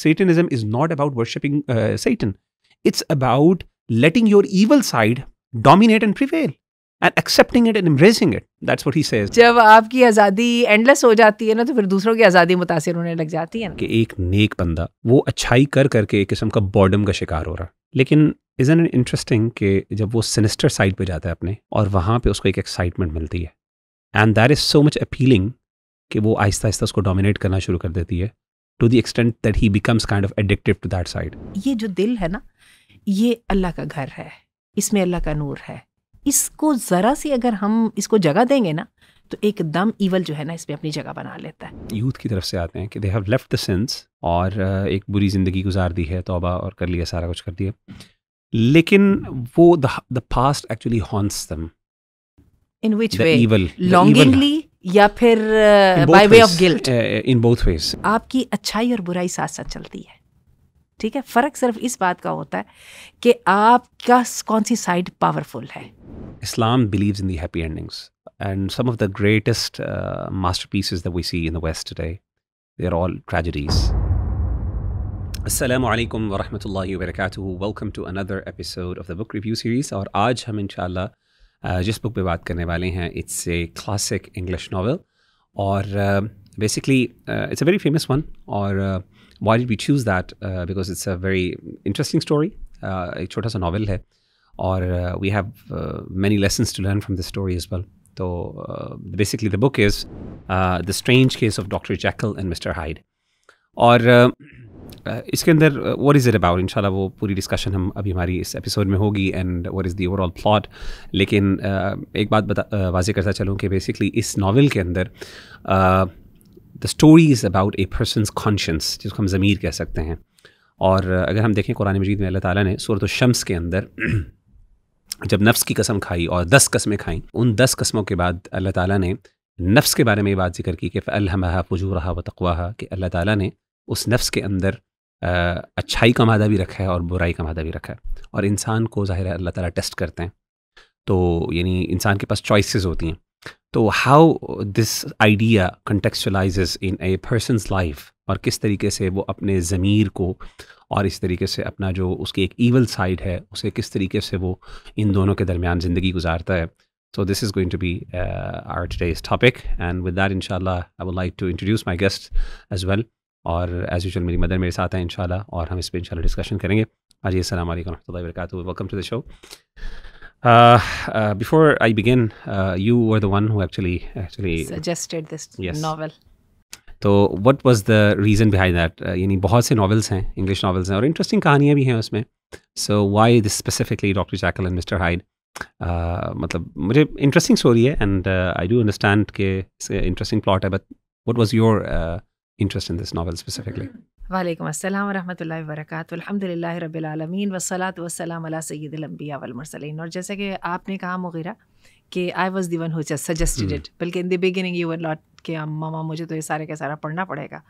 Satanism is not about worshipping uh, Satan. It's about letting your evil side dominate and prevail. And accepting it and embracing it that's what he says जब आपकी आज़ादी endless हो जाती है ना तो फिर दूसरों की आज़ादी मुतासर होने लग जाती है ना कि एक नेक बंदा वो अच्छाई कर करके एक किस्म का बॉर्डम का शिकार हो रहा लेकिन इजन इट इंटरेस्टिंग कि जब वो सिनिस्टर साइड पे जाता है अपने और वहाँ पे उसको एक एक्साइटमेंट मिलती है and that is so much appealing कि वो आहिस्ता आहिस्ता उसको डोमिनेट करना शुरू कर देती है to the extent that he becomes kind of addictive to that side ये जो दिल है ना ये अल्लाह का घर है इसमें अल्लाह का नूर है इसको ज़रा सी अगर हम इसको जगह देंगे ना तो एकदम ईवल जो है ना इसमें अपनी जगह बना लेता है यूथ की तरफ से आते हैं कि they have left the sense और एक बुरी ज़िंदगी गुजार दी है तोबा और कर लिया सारा कुछ कर दिया लेकिन वो द पास्ट एक्चुअली हॉन्स दम इन विच वे लॉन्गिंगली या फिर by way of guilt in both ways आपकी अच्छाई और बुराई साथ साथ चलती है ठीक है फर्क सिर्फ इस बात का होता है कि आपका कौन सी साइड पावरफुल है Islam believes in the happy endings and some of the greatest masterpieces that we see in the west today they are all tragedies असलम वरहमल वर्क welcome to another episode of the book review series और आज हम इंशाल्लाह जिस book पे बात करने वाले हैं it's a classic English novel और basically it's a very famous one और why did we choose that because it's a very interesting story एक छोटा सा नावल है और we have many lessons to learn from the story is well तो basically the book is the strange case of doctor Jekyll and mister Hyde और uh, Uh, इसके अंदर what is it about in वो पूरी discussion हम अभी हमारी इस एपिसोड में होगी and what is the overall plot लेकिन uh, एक बात बता uh, वाजे करता चलूँ कि बेसिकली इस नावल के अंदर the story is about a person's conscience जिसको हम ज़मीर कह सकते हैं और uh, अगर हम देखें कुरान मजीद में अल्लाह ताला ने सूरत शम्स के अंदर जब नफ्स की कसम खाई और दस कस्में खाई उन दस कस्मों के बाद अल्लाह ताला ने नफ्स के बारे में ये बात जिक्र की कि फजू रहा व तकवा कि अल्लाह ताला ने उस नफ्स के अंदर अच्छाई का मादा भी रखा है और बुराई का मादा भी रखा है और इंसान को ज़ाहिर है अल्लाह ताला टेस्ट करते हैं तो यानी इंसान के पास चॉइसेस होती हैं तो how this idea contextualize in a person's life और किस तरीके से वो अपने ज़मीर को और इस तरीके से अपना जो उसकी एक ईवल साइड है उसे किस तरीके से वो इन दोनों के दरमियान ज़िंदगी गुजारता है so this is going to be our our topic and with that इनशाला I would like to introduce my guest as well और एज़ यूजल मेरी मदर मेरे साथ हैं इन और हम इस पर इनशाला डिस्कशन करेंगे आज सलाम वरहमल वरक welcome to the show before I begin you were the one were तो what was the reason behind that यानी बहुत से नावल्स हैं इंग्लिश नावल्स हैं और इंटरेस्टिंग कहानियाँ भी हैं उसमें so why this specifically doctor Jekyll and mister Hyde मतलब मुझे इंटरेस्टिंग स्टोरी है एंड आई डू अंडरस्टैंड के इंटरेस्टिंग प्लॉट है but what was your interest in this novel specifically. वालेकुम अस्सलाम वरहमतुल्लाहि वबरकातुहू अल्हम्दुलिल्लाहि रब्बिल आलमीन वस्सलातु वस्सलाम अला सय्यिदिल अंबिया वल मुरसलीन और जैसा कि आपने कहा मुगीरा कि I was the one who just suggested it बल्कि in the beginning you were not कि मामा मुझे तो ये सारे का सारा पढ़ना पड़ेगा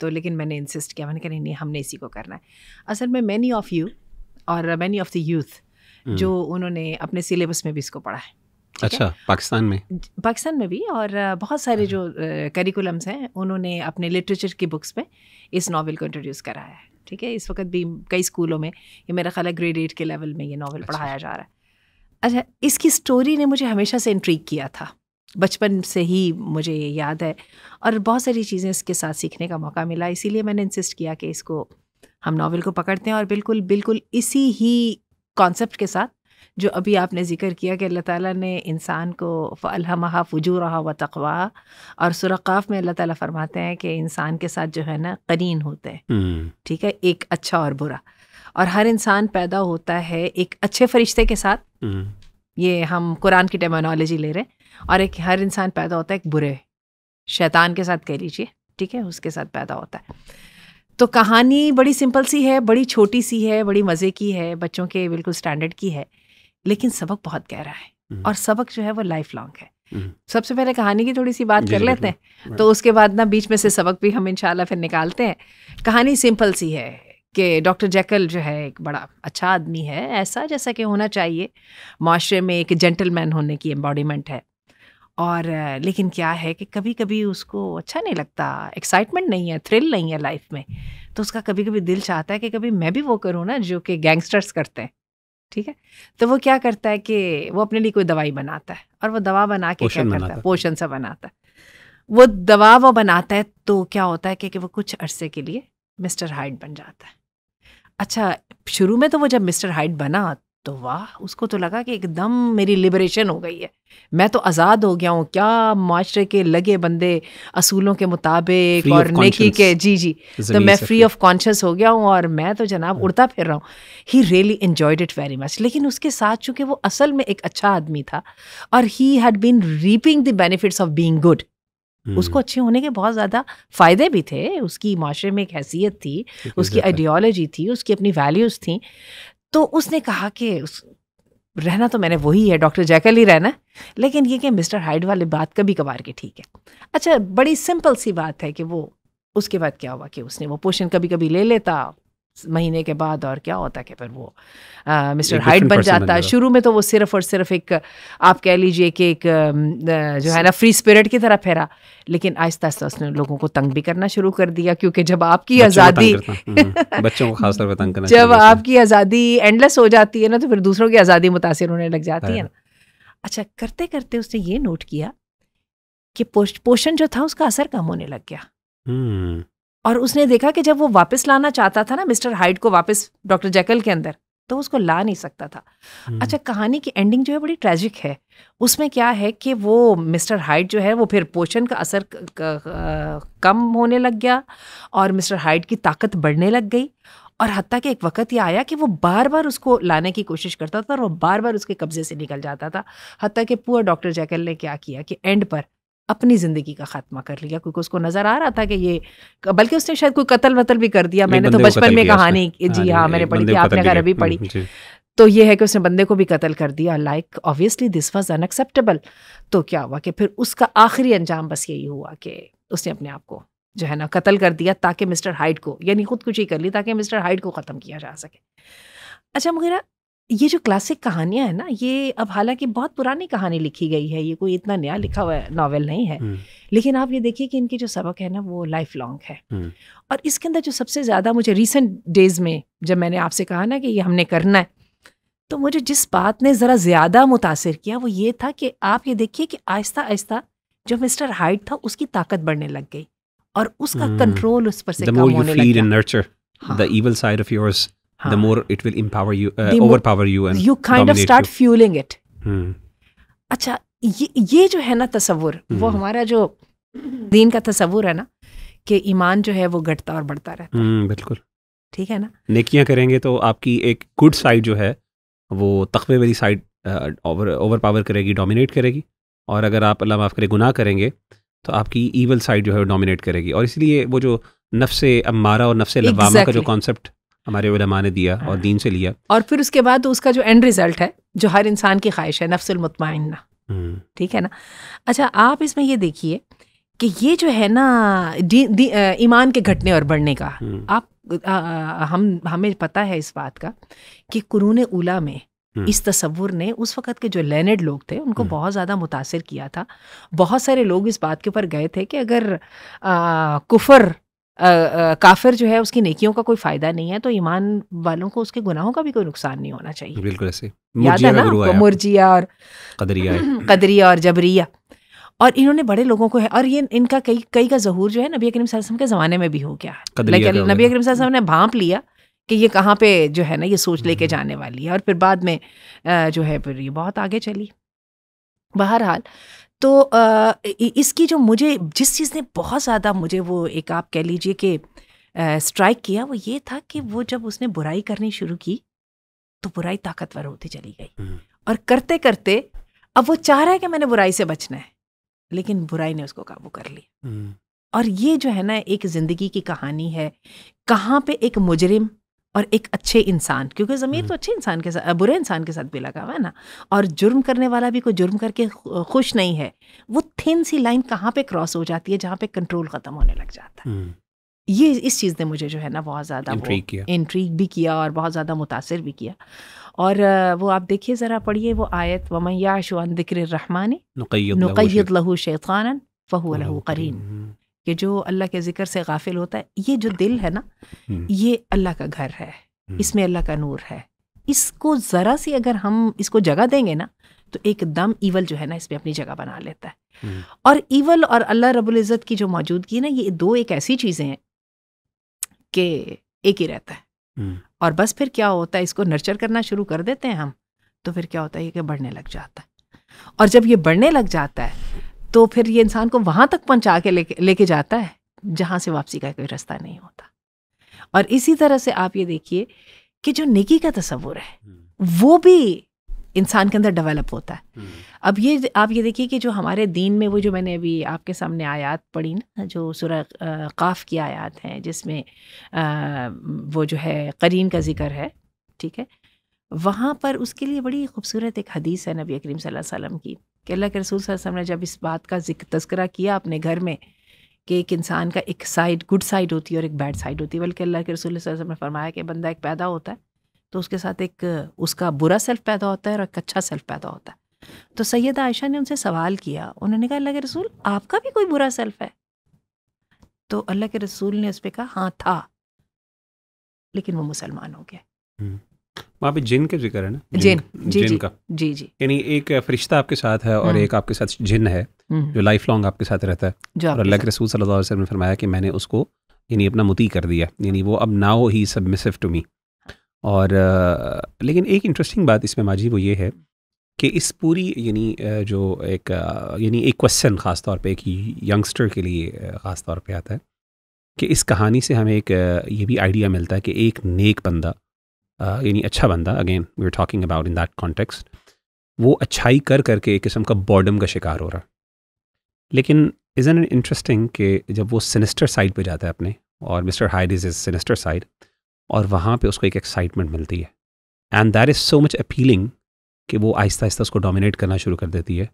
तो लेकिन मैंने इंसिस्ट किया मैंने कहा नहीं हमने इसी को करना है असल में मैनी ऑफ़ यू और मैनी ऑफ़ द यूथ जो उन्होंने अपने सिलेबस में भी इसको पढ़ा है अच्छा पाकिस्तान में पाकिस्तान में भी और बहुत सारे हम्म। जो करिकुलम्स हैं उन्होंने अपने लिटरेचर की बुक्स में इस नावल को इंट्रोड्यूस कराया है ठीक है इस वक्त भी कई स्कूलों में ये मेरा ख्याल है ग्रेड एट के लेवल में ये नावल अच्छा। पढ़ाया जा रहा है अच्छा इसकी स्टोरी ने मुझे हमेशा से इंट्रीक किया था बचपन से ही मुझे ये याद है और बहुत सारी चीज़ें इसके साथ सीखने का मौका मिला इसीलिए मैंने इंसिस्ट किया कि इसको हम नावल को पकड़ते हैं और बिल्कुल बिल्कुल इसी ही कॉन्सेप्ट के साथ जो अभी आपने जिक्र किया कि अल्लाह ताला ने इंसान को फ़लहमा रहा व तकवा और सुरकाफ में अल्लाह ताला फरमाते हैं कि इंसान के साथ जो है ना करीन होते हैं हम्म। ठीक है एक अच्छा और बुरा और हर इंसान पैदा होता है एक अच्छे फरिश्ते के साथ हम्म। ये हम कुरान की टेमोनोलॉजी ले रहे हैं और एक हर इंसान पैदा होता है एक बुरे शैतान के साथ कह लीजिए ठीक है उसके साथ पैदा होता है तो कहानी बड़ी सिंपल सी है बड़ी छोटी सी है बड़ी मज़े की है बच्चों के बिल्कुल स्टैंडर्ड की है लेकिन सबक बहुत गहरा है हम्म। और सबक जो है वो लाइफ लॉन्ग है हम्म। सबसे पहले कहानी की थोड़ी सी बात कर लेते हैं तो उसके बाद ना बीच में से सबक भी हम इनशाला फिर निकालते हैं कहानी सिंपल सी है कि डॉक्टर जैकल जो है एक बड़ा अच्छा आदमी है ऐसा जैसा कि होना चाहिए माशरे में एक जेंटलमैन होने की एम्बॉडीमेंट है और लेकिन क्या है कि कभी कभी उसको अच्छा नहीं लगता एक्साइटमेंट नहीं है थ्रिल नहीं है लाइफ में तो उसका कभी कभी दिल चाहता है कि कभी मैं भी वो करूँ ना जो कि गैंगस्टर्स करते हैं ठीक है तो वो क्या करता है कि वो अपने लिए कोई दवाई बनाता है और वो दवा बना के क्या करता है पोषण सा बनाता है वो दवा वो बनाता है तो क्या होता है कि, कि वो कुछ अरसे के लिए मिस्टर हाइट बन जाता है अच्छा शुरू में तो वो जब मिस्टर हाइट बना तो वाह उसको तो लगा कि एकदम मेरी लिबरेशन हो गई है मैं तो आज़ाद हो गया हूँ क्या माशरे के लगे बंदे असूलों के मुताबिक और नेकी के जी जी तो मैं फ्री ऑफ कॉन्शियस हो गया हूँ और मैं तो जनाब हाँ। उड़ता फिर रहा हूँ he really enjoyed it very much लेकिन उसके साथ चूँकि वो असल में एक अच्छा आदमी था और he had been reaping the benefits of being good उसको अच्छे होने के बहुत ज़्यादा फ़ायदे भी थे उसकी माशरे में एक हैसियत थी उसकी आइडियोलॉजी थी उसकी अपनी वैल्यूज़ थी तो उसने कहा कि उस रहना तो मैंने वही है डॉक्टर जैकल ही रहना लेकिन ये कि मिस्टर हाइड वाले बात कभी कभार के ठीक है अच्छा बड़ी सिंपल सी बात है कि वो उसके बाद क्या हुआ कि उसने वो पोषण कभी कभी ले लेता महीने के बाद और क्या होता है कि फिर वो मिस्टर हाइट बन जाता है शुरू में तो वो सिर्फ और सिर्फ एक आप कह लीजिए कि एक जो है ना फ्री स्पिरिट की तरह फेरा लेकिन आहिस्ता आहिस्ता उसने लोगों को तंग भी करना शुरू कर दिया क्योंकि जब आपकी आज़ादी हम्म, बच्चों को खासतौर पर तंग करना जब आपकी आज़ादी एंडलेस हो जाती है ना तो फिर दूसरों की आज़ादी मुतासर होने लग जाती है हाँ। ना अच्छा करते करते उसने ये नोट किया कि पोषण जो था उसका असर कम होने लग गया हम्म। और उसने देखा कि जब वो वापस लाना चाहता था ना मिस्टर हाइड को वापस डॉक्टर जैकल के अंदर तो उसको ला नहीं सकता था हम्म। अच्छा कहानी की एंडिंग जो है बड़ी ट्रेजिक है उसमें क्या है कि वो मिस्टर हाइड जो है वो फिर पोषण का असर कम होने लग गया और मिस्टर हाइड की ताकत बढ़ने लग गई और हती कि एक वक्त ये आया कि वो बार बार उसको लाने की कोशिश करता था और वो बार बार उसके कब्जे से निकल जाता था हती कि पूरा डॉक्टर जैकल ने क्या किया कि एंड पर अपनी ज़िंदगी का ख़त्मा कर लिया क्योंकि उसको नज़र आ रहा था कि ये बल्कि उसने शायद कोई कत्ल वतल भी कर दिया मैंने तो बचपन में कहानी जी हाँ, हाँ मैंने पढ़ी थी आपने अगर अभी पढ़ी हम्म, तो ये है कि उसने बंदे को भी कत्ल कर दिया like obviously this was unacceptable तो क्या हुआ कि फिर उसका आखिरी अंजाम बस यही हुआ कि उसने अपने आप को जो है ना कत्ल कर दिया ताकि मिस्टर हाइड को यानी खुदकुशी कर ली ताकि मिस्टर हाइड को ख़त्म किया जा सके अच्छा मुगैरा ये जो क्लासिक कहानियां हैं ना ये अब हालांकि बहुत पुरानी कहानी लिखी गई है ये कोई इतना नया लिखा हुआ नावल नहीं है हम्म। लेकिन आप ये देखिए कि इनके जो सबक है ना वो लाइफ लॉन्ग है हम्म। और इसके अंदर जो सबसे ज़्यादा मुझे रिसेंट डेज में जब मैंने आपसे कहा ना कि ये हमने करना है तो मुझे जिस बात ने ज़रा ज़्यादा मुतासर किया वो ये था कि आप ये देखिए कि आहिस्ता आहिस्ता जो मिस्टर हाइट था उसकी ताकत बढ़ने लग गई और उसका कंट्रोल हम्म। उस पर से कम होने लगा हाँ. the more it will empower you uh, overpower you and you kind of start you. fueling it hmm. अच्छा ये ये जो है ना तस्वुर hmm. वो हमारा जो दीन का तस्वुर है ना कि ईमान जो है वो घटता और बढ़ता रहता है hmm, बिल्कुल ठीक है ना नेकियां करेंगे तो आपकी एक गुड साइड जो है वो तखबे वाली साइड ओवर ओवर पावर करेगी डोमिनेट करेगी और अगर आप अल्लाह माफ़ करे गुनाह करेंगे तो आपकी ईवल साइड जो है वो डोमिनेट करेगी और इसलिए वो जो नफ्स अमारा और नफ्स exactly. लवामा का जो कॉन्सेप्ट हमारे उलमा ने दिया और दीन से लिया और फिर उसके बाद उसका जो एंड रिजल्ट है जो हर इंसान की ख्वाहिश है नफ्सुलमतमाइना हम्म। ठीक है ना अच्छा आप इसमें ये देखिए कि ये जो है ना ईमान के घटने और बढ़ने का हम्म। आप आ, आ, हम हमें पता है इस बात का कि कुरून उला में हम्म। इस तस्वुर ने उस वक्त के जो लेनेड लोग थे उनको बहुत ज़्यादा मुतासर किया था बहुत सारे लोग इस बात के ऊपर गए थे कि अगर आ, कुफर काफिर जो है उसकी नेकियों का कोई फ़ायदा नहीं है तो ईमान वालों को उसके गुनाहों का भी कोई नुकसान नहीं होना चाहिए बिल्कुल ऐसे याद है ना मुर्जिया और कदरिया कदरिया और जबरिया और इन्होंने बड़े लोगों को है और ये इनका कई कई का जहूर जो है नबी अकरम वसल्लम के ज़माने में भी हो गया है लेकिन नबी अकरम वसल्लम ने भांप लिया कि ये कहाँ पे जो है ना ये सोच लेके हम्म। जाने वाली है और फिर बाद में जो है फिर ये बहुत आगे चली बहरहाल तो इसकी जो मुझे जिस चीज़ ने बहुत ज़्यादा मुझे वो एक आप कह लीजिए कि स्ट्राइक किया वो ये था कि वो जब उसने बुराई करनी शुरू की तो बुराई ताकतवर होती चली गई और करते करते अब वो चाह रहा है कि मैंने बुराई से बचना है लेकिन बुराई ने उसको काबू कर लिया और ये जो है ना एक ज़िंदगी की कहानी है कहाँ पे एक मुजरिम और एक अच्छे इंसान क्योंकि ज़मीर तो हम्म। अच्छे इंसान के साथ बुरे इंसान के साथ भी लगा हुआ है ना और जुर्म करने वाला भी कोई जुर्म करके खुश नहीं है वो थिन सी लाइन कहाँ पे क्रॉस हो जाती है जहाँ पे कंट्रोल ख़त्म होने लग जाता है हम्म। ये इस चीज़ ने मुझे जो है ना बहुत ज़्यादा इंट्रीक भी किया और बहुत ज़्यादा मुतासर भी किया और वो आप देखिए ज़रा पढ़िए वो आयत वमैया शुअन दिक्र रहमानी नुकैद लहू शैतान फ़हू लहू करीन हम्म। कि जो अल्लाह के ज़िक्र से गाफिल होता है ये जो दिल है ना हम्म। ये अल्लाह का घर है हम्म। इसमें अल्लाह का नूर है इसको ज़रा सी अगर हम इसको जगह देंगे ना तो एकदम ईवल जो है ना इसमें अपनी जगह बना लेता है हम्म। और ईवल और अल्लाह रबुल्ज़त की जो मौजूदगी है ना ये दो एक ऐसी चीज़ें हैं कि एक ही रहता है और बस फिर क्या होता है इसको नर्चर करना शुरू कर देते हैं हम तो फिर क्या होता है ये कि बढ़ने लग जाता है और जब ये बढ़ने लग जाता है तो फिर ये इंसान को वहाँ तक पहुँचा के लेके लेके जाता है जहाँ से वापसी का कोई रास्ता नहीं होता और इसी तरह से आप ये देखिए कि जो निकी का तस्वुर है हम्म। वो भी इंसान के अंदर डेवलप होता है हम्म। अब ये आप ये देखिए कि जो हमारे दीन में वो जो मैंने अभी आपके सामने आयात पढ़ी ना जो सुर काफ़ की आयात हैं जिसमें आ, वो जो है करीन का जिक्र है ठीक है वहाँ पर उसके लिए बड़ी खूबसूरत एक हदीस है नबी करीम सल्लल्लाहु अलैहि वसल्लम की कि अल्लाह के रसूल वसम ने जब इस बात का जिक्र तस्करा किया अपने घर में कि एक इंसान का एक साइड गुड साइड होती है और एक बैड साइड होती है बल्कि अल्लाह के रसूल वसम ने फरमाया कि बंदा एक पैदा होता है तो उसके साथ एक उसका बुरा सेल्फ पैदा होता है और एक अच्छा सेल्फ पैदा होता है तो सैयद आयशा ने उनसे सवाल किया उन्होंने कहा अल्लाह के रसूल आपका भी कोई बुरा सेल्फ है तो अल्लाह के रसूल ने उस पर कहा हाँ था लेकिन वो मुसलमान हो गया हम्म। वहाँ पे जिन का जिक्र है ना जिन जिन, जिन का जी जी यानी एक फरिश्ता आपके साथ है और हम्म। एक आपके साथ जिन है हम्म। जो लाइफ लॉन्ग आपके साथ रहता है और अल्लाह के रसूल सल्लल्लाहु अलैहि वसल्लम ने फरमाया कि मैंने उसको यानी अपना मुती कर दिया यानी वो अब now he submissive to me और लेकिन एक इंटरेस्टिंग बात इसमें माजी वो ये है कि इस पूरी यानी जो एक यानी एक क्वेश्चन ख़ास तौर पे एक यंगस्टर के लिए ख़ास तौर पे आता है कि इस कहानी से हमें एक ये भी आइडिया मिलता है कि एक नेक बंदा Uh, यानी अच्छा बंदा again we are talking about in that context वो अच्छाई कर करके एक किस्म का बॉर्डम का शिकार हो रहा लेकिन इज एन इंटरेस्टिंग कि जब वो सिनिस्टर साइड पे जाता है अपने और mister Hyde is is sinister side और वहाँ पे उसको एक एक्साइटमेंट मिलती है and that is so much appealing कि वो आहिस्ता आहिस्ता उसको डोमिनेट करना शुरू कर देती है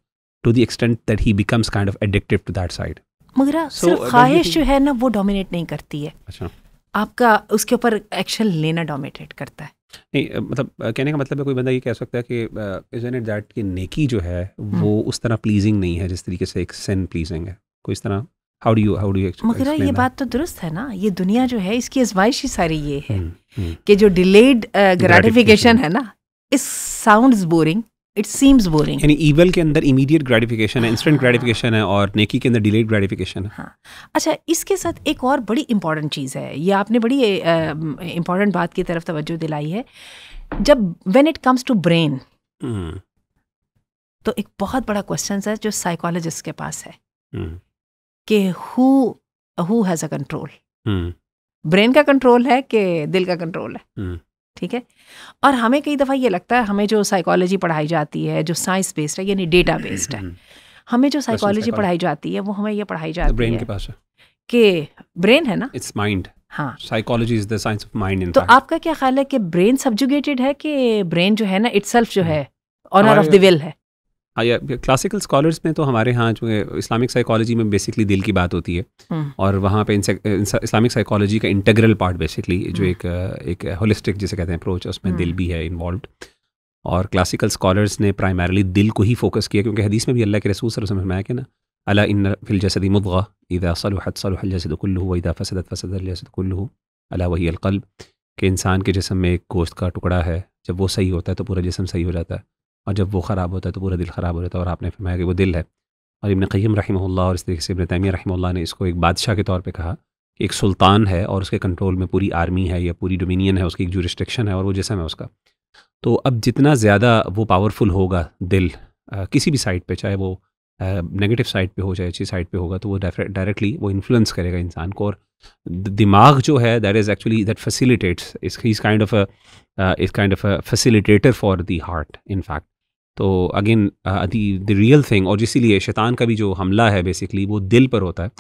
to the extent that he becomes kind of addictive to that side मगर हाँ, so, ख्वाहिश जो है ना वो डोमिनेट नहीं करती है अच्छा आपका उसके ऊपर एक्शन लेना डोमिनेट करता है नहीं मतलब कहने का मतलब है कोई बंदा ये कह सकता है कि इज इट दैट कि नेकी जो है हम्म। वो उस तरह प्लीजिंग नहीं है जिस तरीके से एक सेन प्लीजिंग है कोई इस तरह हाउ डू हाउ डू मगर ये बात तो दुरुस्त है ना ये दुनिया जो है इसकी आजमाइश ही सारी ये है हम्म, हम्म। कि जो डिलेड ग्रेटिफिकेशन है ना इस sounds boring it seems boring यानी ईवल के अंदर इमीडिएट ग्रेटिफिकेशन है इंस्टेंट ग्रेटिफिकेशन हाँ। है और नेकी के अंदर डिलेड ग्रेटिफिकेशन है हाँ अच्छा इसके साथ एक और बड़ी इंपॉर्टेंट चीज़ है ये आपने बड़ी इंपॉर्टेंट बात की तरफ तवज्जो दिलाई है जब when it comes to brain तो एक बहुत बड़ा क्वेश्चन है जो साइकोलॉजिस्ट के पास है हम्म। कि who has a control brain का कंट्रोल है कि दिल का कंट्रोल है हम्म। ठीक है और हमें कई दफ़ा ये लगता है हमें जो साइकोलॉजी पढ़ाई जाती है जो साइंस बेस्ड है यानी डेटा बेस्ड हम्म, है हम्म, हम्म। हमें जो साइकोलॉजी पढ़ाई जाती है वो हमें ये पढ़ाई जाती है के पास है कि ब्रेन है ना इट्स माइंड हाँ psychology is the science of mind तो आपका क्या ख्याल है कि ब्रेन सब्जुगेटेड है कि ब्रेन जो है ना इट्स जो है ऑनर ऑफ द विल है क्लासिकल हाँ, स्कॉलर्स में तो हमारे यहाँ जो है इस्लामिक साइकोलॉजी में बेसिकली दिल की बात होती है हम्म। और वहाँ पे इस्लामिक साइकोलॉजी का इंटेग्रल पार्ट बेसिकली जो हम्म। एक एक होलिस्टिक जिसे कहते हैं अप्रोच उसमें दिल हम्म। भी है इन्वॉल्व और क्लासिकल स्कॉलर्स ने प्राइमरली दिल को ही फोकस किया क्योंकि हदीस में भी अल्लाह के रसूल सरसम फरमाया कि ना अला इन फिल जसदी मुदगा जसद कुल्लू वईदा फसदत फसद जसद कुल्लू अला वही अलकल के इंसान के जिसम में एक गोश्त का टुकड़ा है जब वो सही होता है तो पूरा जिसम सही हो जाता है और जब वो ख़राब होता है तो पूरा दिल ख़राब हो जाता है और आपने फरमाया कि वो दिल है और इबन क़ीम रहीमल्ला और इस तरीके से इबन तैमिया रहीमल्ला ने इसको एक बादशाह के तौर पर कहा कि एक सुल्तान है और उसके कंट्रोल में पूरी आर्मी है या पूरी डोमिनियन है उसकी एक जूरिस्ट्रिक्शन है और वो जिसम है उसका तो अब जितना ज़्यादा वो पावरफुल होगा दिल आ, किसी भी साइड पे चाहे वो नेगेटिव साइड पे हो चाहे अच्छी साइड पे होगा तो वो डायरेक्टली वो इन्फ्लुएंस करेगा इंसान को और दिमाग जो है that is actually that facilitates is kind of इस kind of facilitator for the heart in fact तो again the the real thing और इसीलिए शैतान का भी जो हमला है बेसिकली वो दिल पर होता है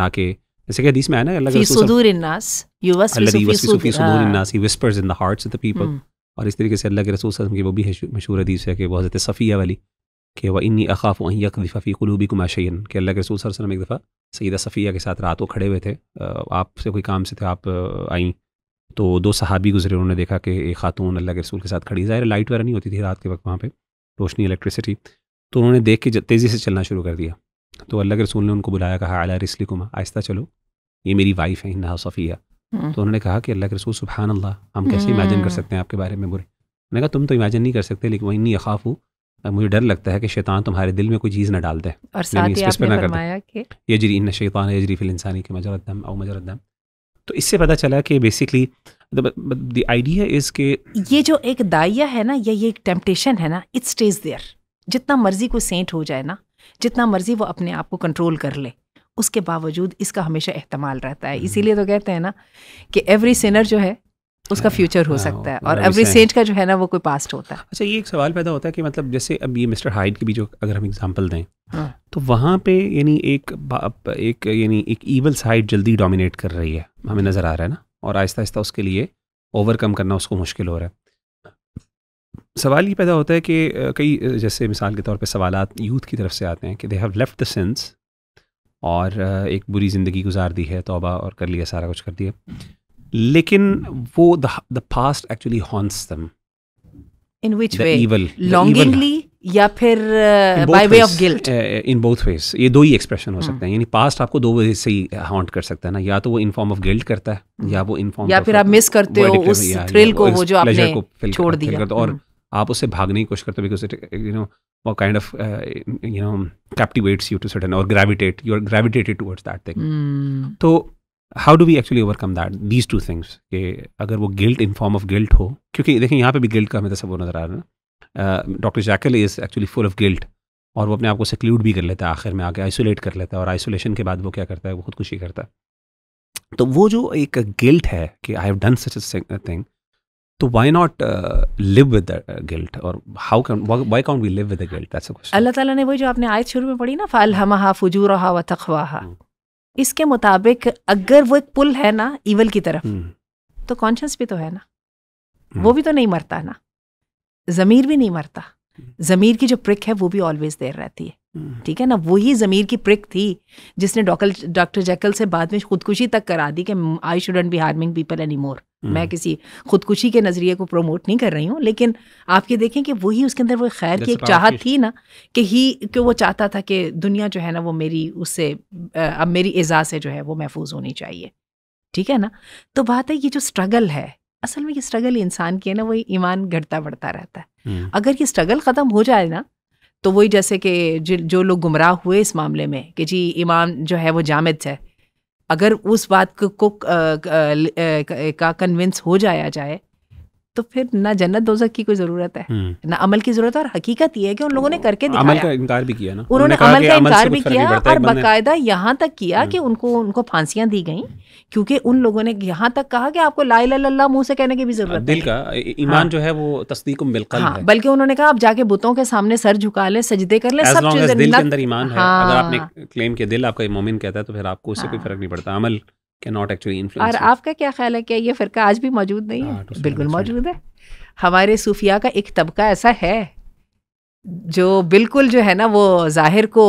ना कि जैसे कि हदीस में है ना अल्लाह फी सुदूर सुदूर he whispers in the hearts of the people और इस तरीके से अल्लाह के रसूल सल्लल्लाहु अलैहि वसल्लम की वो भी मशहूर हदीस है कि वो हज़रत सफ़िया वाली कि वह इन्नी अखाफ वहीं यकदिफ़ा फ़ी कलूबी कुमा शैन कि अल्लाह के रसूल वसल्लम एक दफ़ा सईदा सफ़िया के साथ रात को खड़े हुए थे आपसे कोई काम से थे आप आई तो दो सहाबी गुजरे उन्होंने देखा कि एक खातून अल्लाह के रसूल के साथ खड़ी ज़ाहिर लाइट वगैरह नहीं होती थी रात के वक्त वहाँ पर रोशनी इलेक्ट्रिसिटी तो उन्होंने देख के तेज़ी से चलना शुरू कर दिया तो अल्लाह के रसूल ने उनको बुलाया कहा अला रिसली कुमा आहिस्ता चलो ये मेरी वाइफ है इन्ना सफ़िया हम्म। तो उन्होंने कहा कि अल्लाह के रसूल सुबहान अल्लाह हम कैसे इमेजिन हम्म। कर सकते हैं आपके बारे में बुरे मैंने कहा तुम तो इमेजिन नहीं कर सकते लेकिन वही नहीं अखाफ हूँ मुझे डर लगता है कि शैतान तुम्हारे दिल में कोई चीज़ ना डाल दे यजरी इन शैतान यजरी फिल इंसानी के मजरदम और मजरदम तो इससे पता चला कि बेसिकली द आइडिया इज के ये जो एक दाइया है ना या ये एक टेम्पटेशन है ना इट स्टेज देयर जितना मर्जी कोई सेंट हो जाए ना जितना मर्जी वो अपने आप को कंट्रोल कर ले उसके बावजूद इसका हमेशा एहतमाल रहता है हम्म। इसीलिए तो कहते हैं ना कि एवरी सिनर जो है उसका फ्यूचर हो सकता है और एवरी सेंट का जो है ना वो कोई पास्ट होता है अच्छा ये एक सवाल पैदा होता है कि मतलब जैसे अब ये मिस्टर हाइड की भी जो अगर हम एग्जांपल दें हाँ। तो वहाँ पे यानी एक एक यानी एक ईवल साइड जल्दी डोमिनेट कर रही है हमें नज़र आ रहा है ना और आहिस्ता आहिस्ता उसके लिए ओवरकम करना उसको मुश्किल हो रहा है सवाल ये पैदा होता है कि कई जैसे मिसाल के तौर पे सवाल यूथ की तरफ से आते हैं कि they have left the sense और एक बुरी ज़िंदगी गुजार दी है तोबा और कर लिया सारा कुछ कर दिया लेकिन वो द पास्ट एक्चुअली हॉन्स दम इन विच वे लॉन्गिंगली या फिर by way of guilt in both ways ये दो ही एक्सप्रेशन हो hmm. सकते हैं यानी पास्ट आपको दो वजह से ही हॉन्ट uh, कर सकता है ना या तो वो इन फॉर्म ऑफ गिल्ट करता है hmm. या वो इन फॉर्म या फिर आप मिस करते हो उस थ्रिल को वो जो आपने छोड़ दिया और hmm. आप उससे भागने की कोशिश करते हो बिकॉज इट यू नो वो kind of you know captivates you to certain और gravitate you are gravitated towards that thing तो how do we actually overcome that these two things कि अगर वो guilt in form of guilt हो क्योंकि देखिए यहाँ पे भी गिल्ट का हमें तो सब नजर आ रहा है ना doctor Jekyll is actually full of guilt और वो अपने आप को सेक्ल्यूड भी कर लेता है आखिर में आके आइसोलेट कर लेता है और आइसोलेशन के बाद वो क्या करता है वो खुदकुशी करता है तो वो जो एक गिल्ट है कि I have done such thing तो why not live with guilt और how can why can't we live with guilt that's a question Allah Taala ने वही जो आपने आयत शुरू में पढ़ी ना फ़ालहमहा फुजूरहा व तखवाहा हम्म। इसके मुताबिक अगर वो एक पुल है ना इवल की तरफ हम्म। तो कॉन्शियस भी तो है ना हम्म। वो भी तो नहीं मरता ना ज़मीर भी नहीं मरता हम्म। ज़मीर की जो प्रिक है वो भी ऑलवेज देर रहती है हम्म। ठीक है ना वही ज़मीर की प्रिक थी जिसने डॉक्टर डॉक्टर जैकल से बाद में खुदकुशी तक करा दी कि I shouldn't be harming people any more मैं किसी खुदकुशी के नज़रिए को प्रमोट नहीं कर रही हूँ लेकिन आप ये देखें कि वही उसके अंदर वो खैर की एक चाहत थी ना कि ही कि वो चाहता था कि दुनिया जो है ना वो मेरी उससे अब मेरी एजाज से जो है वो महफूज होनी चाहिए ठीक है ना तो बात है ये जो स्ट्रगल है असल में ये स्ट्रगल इंसान की है ना वही ईमान घटता बढ़ता रहता है हम्म। अगर ये स्ट्रगल ख़त्म हो जाए ना तो वही जैसे कि जो लोग गुमराह हुए इस मामले में कि जी ईमान जो है वो जामद है अगर उस बात को, को आ, आ, आ, का कन्विंस हो जाया जाए तो फिर ना जन्नत दोजक की कोई जरूरत है हम्म। ना अमल की जरूरत है और हकीकत यह है कि उन लोगों ने करके दिखाया अमल का इनकार भी किया ना उन्होंने अमल का इनकार भी किया और बाकायदा यहाँ तक किया कि हम्म। उनको उनको फांसियां दी गई क्योंकि उन लोगों ने यहाँ तक कहा कि आपको ला लाला मुंह से कहने की भी जरूरत दिल का ईमान हाँ। जो है वो तस्दीक हाँ, बल्कि उन्होंने कहा आप जाके बुतों के सामने सर झुका ले सजदे कर ले सब चीजें दिल के अंदर ईमान है अगर आपने क्लेम हाँ। किया दिल आपका मोमिन कहता है तो फिर आपको उससे कोई फर्क नहीं पड़ता अमल नॉट एक्चुअली इन्फ्लुएंस और आपका क्या ख्याल है क्या ये फ़िरका आज भी मौजूद नहीं हाँ, है तो बिल्कुल मौजूद है हमारे सूफिया का एक तबका ऐसा है जो बिल्कुल जो है ना वो जाहिर को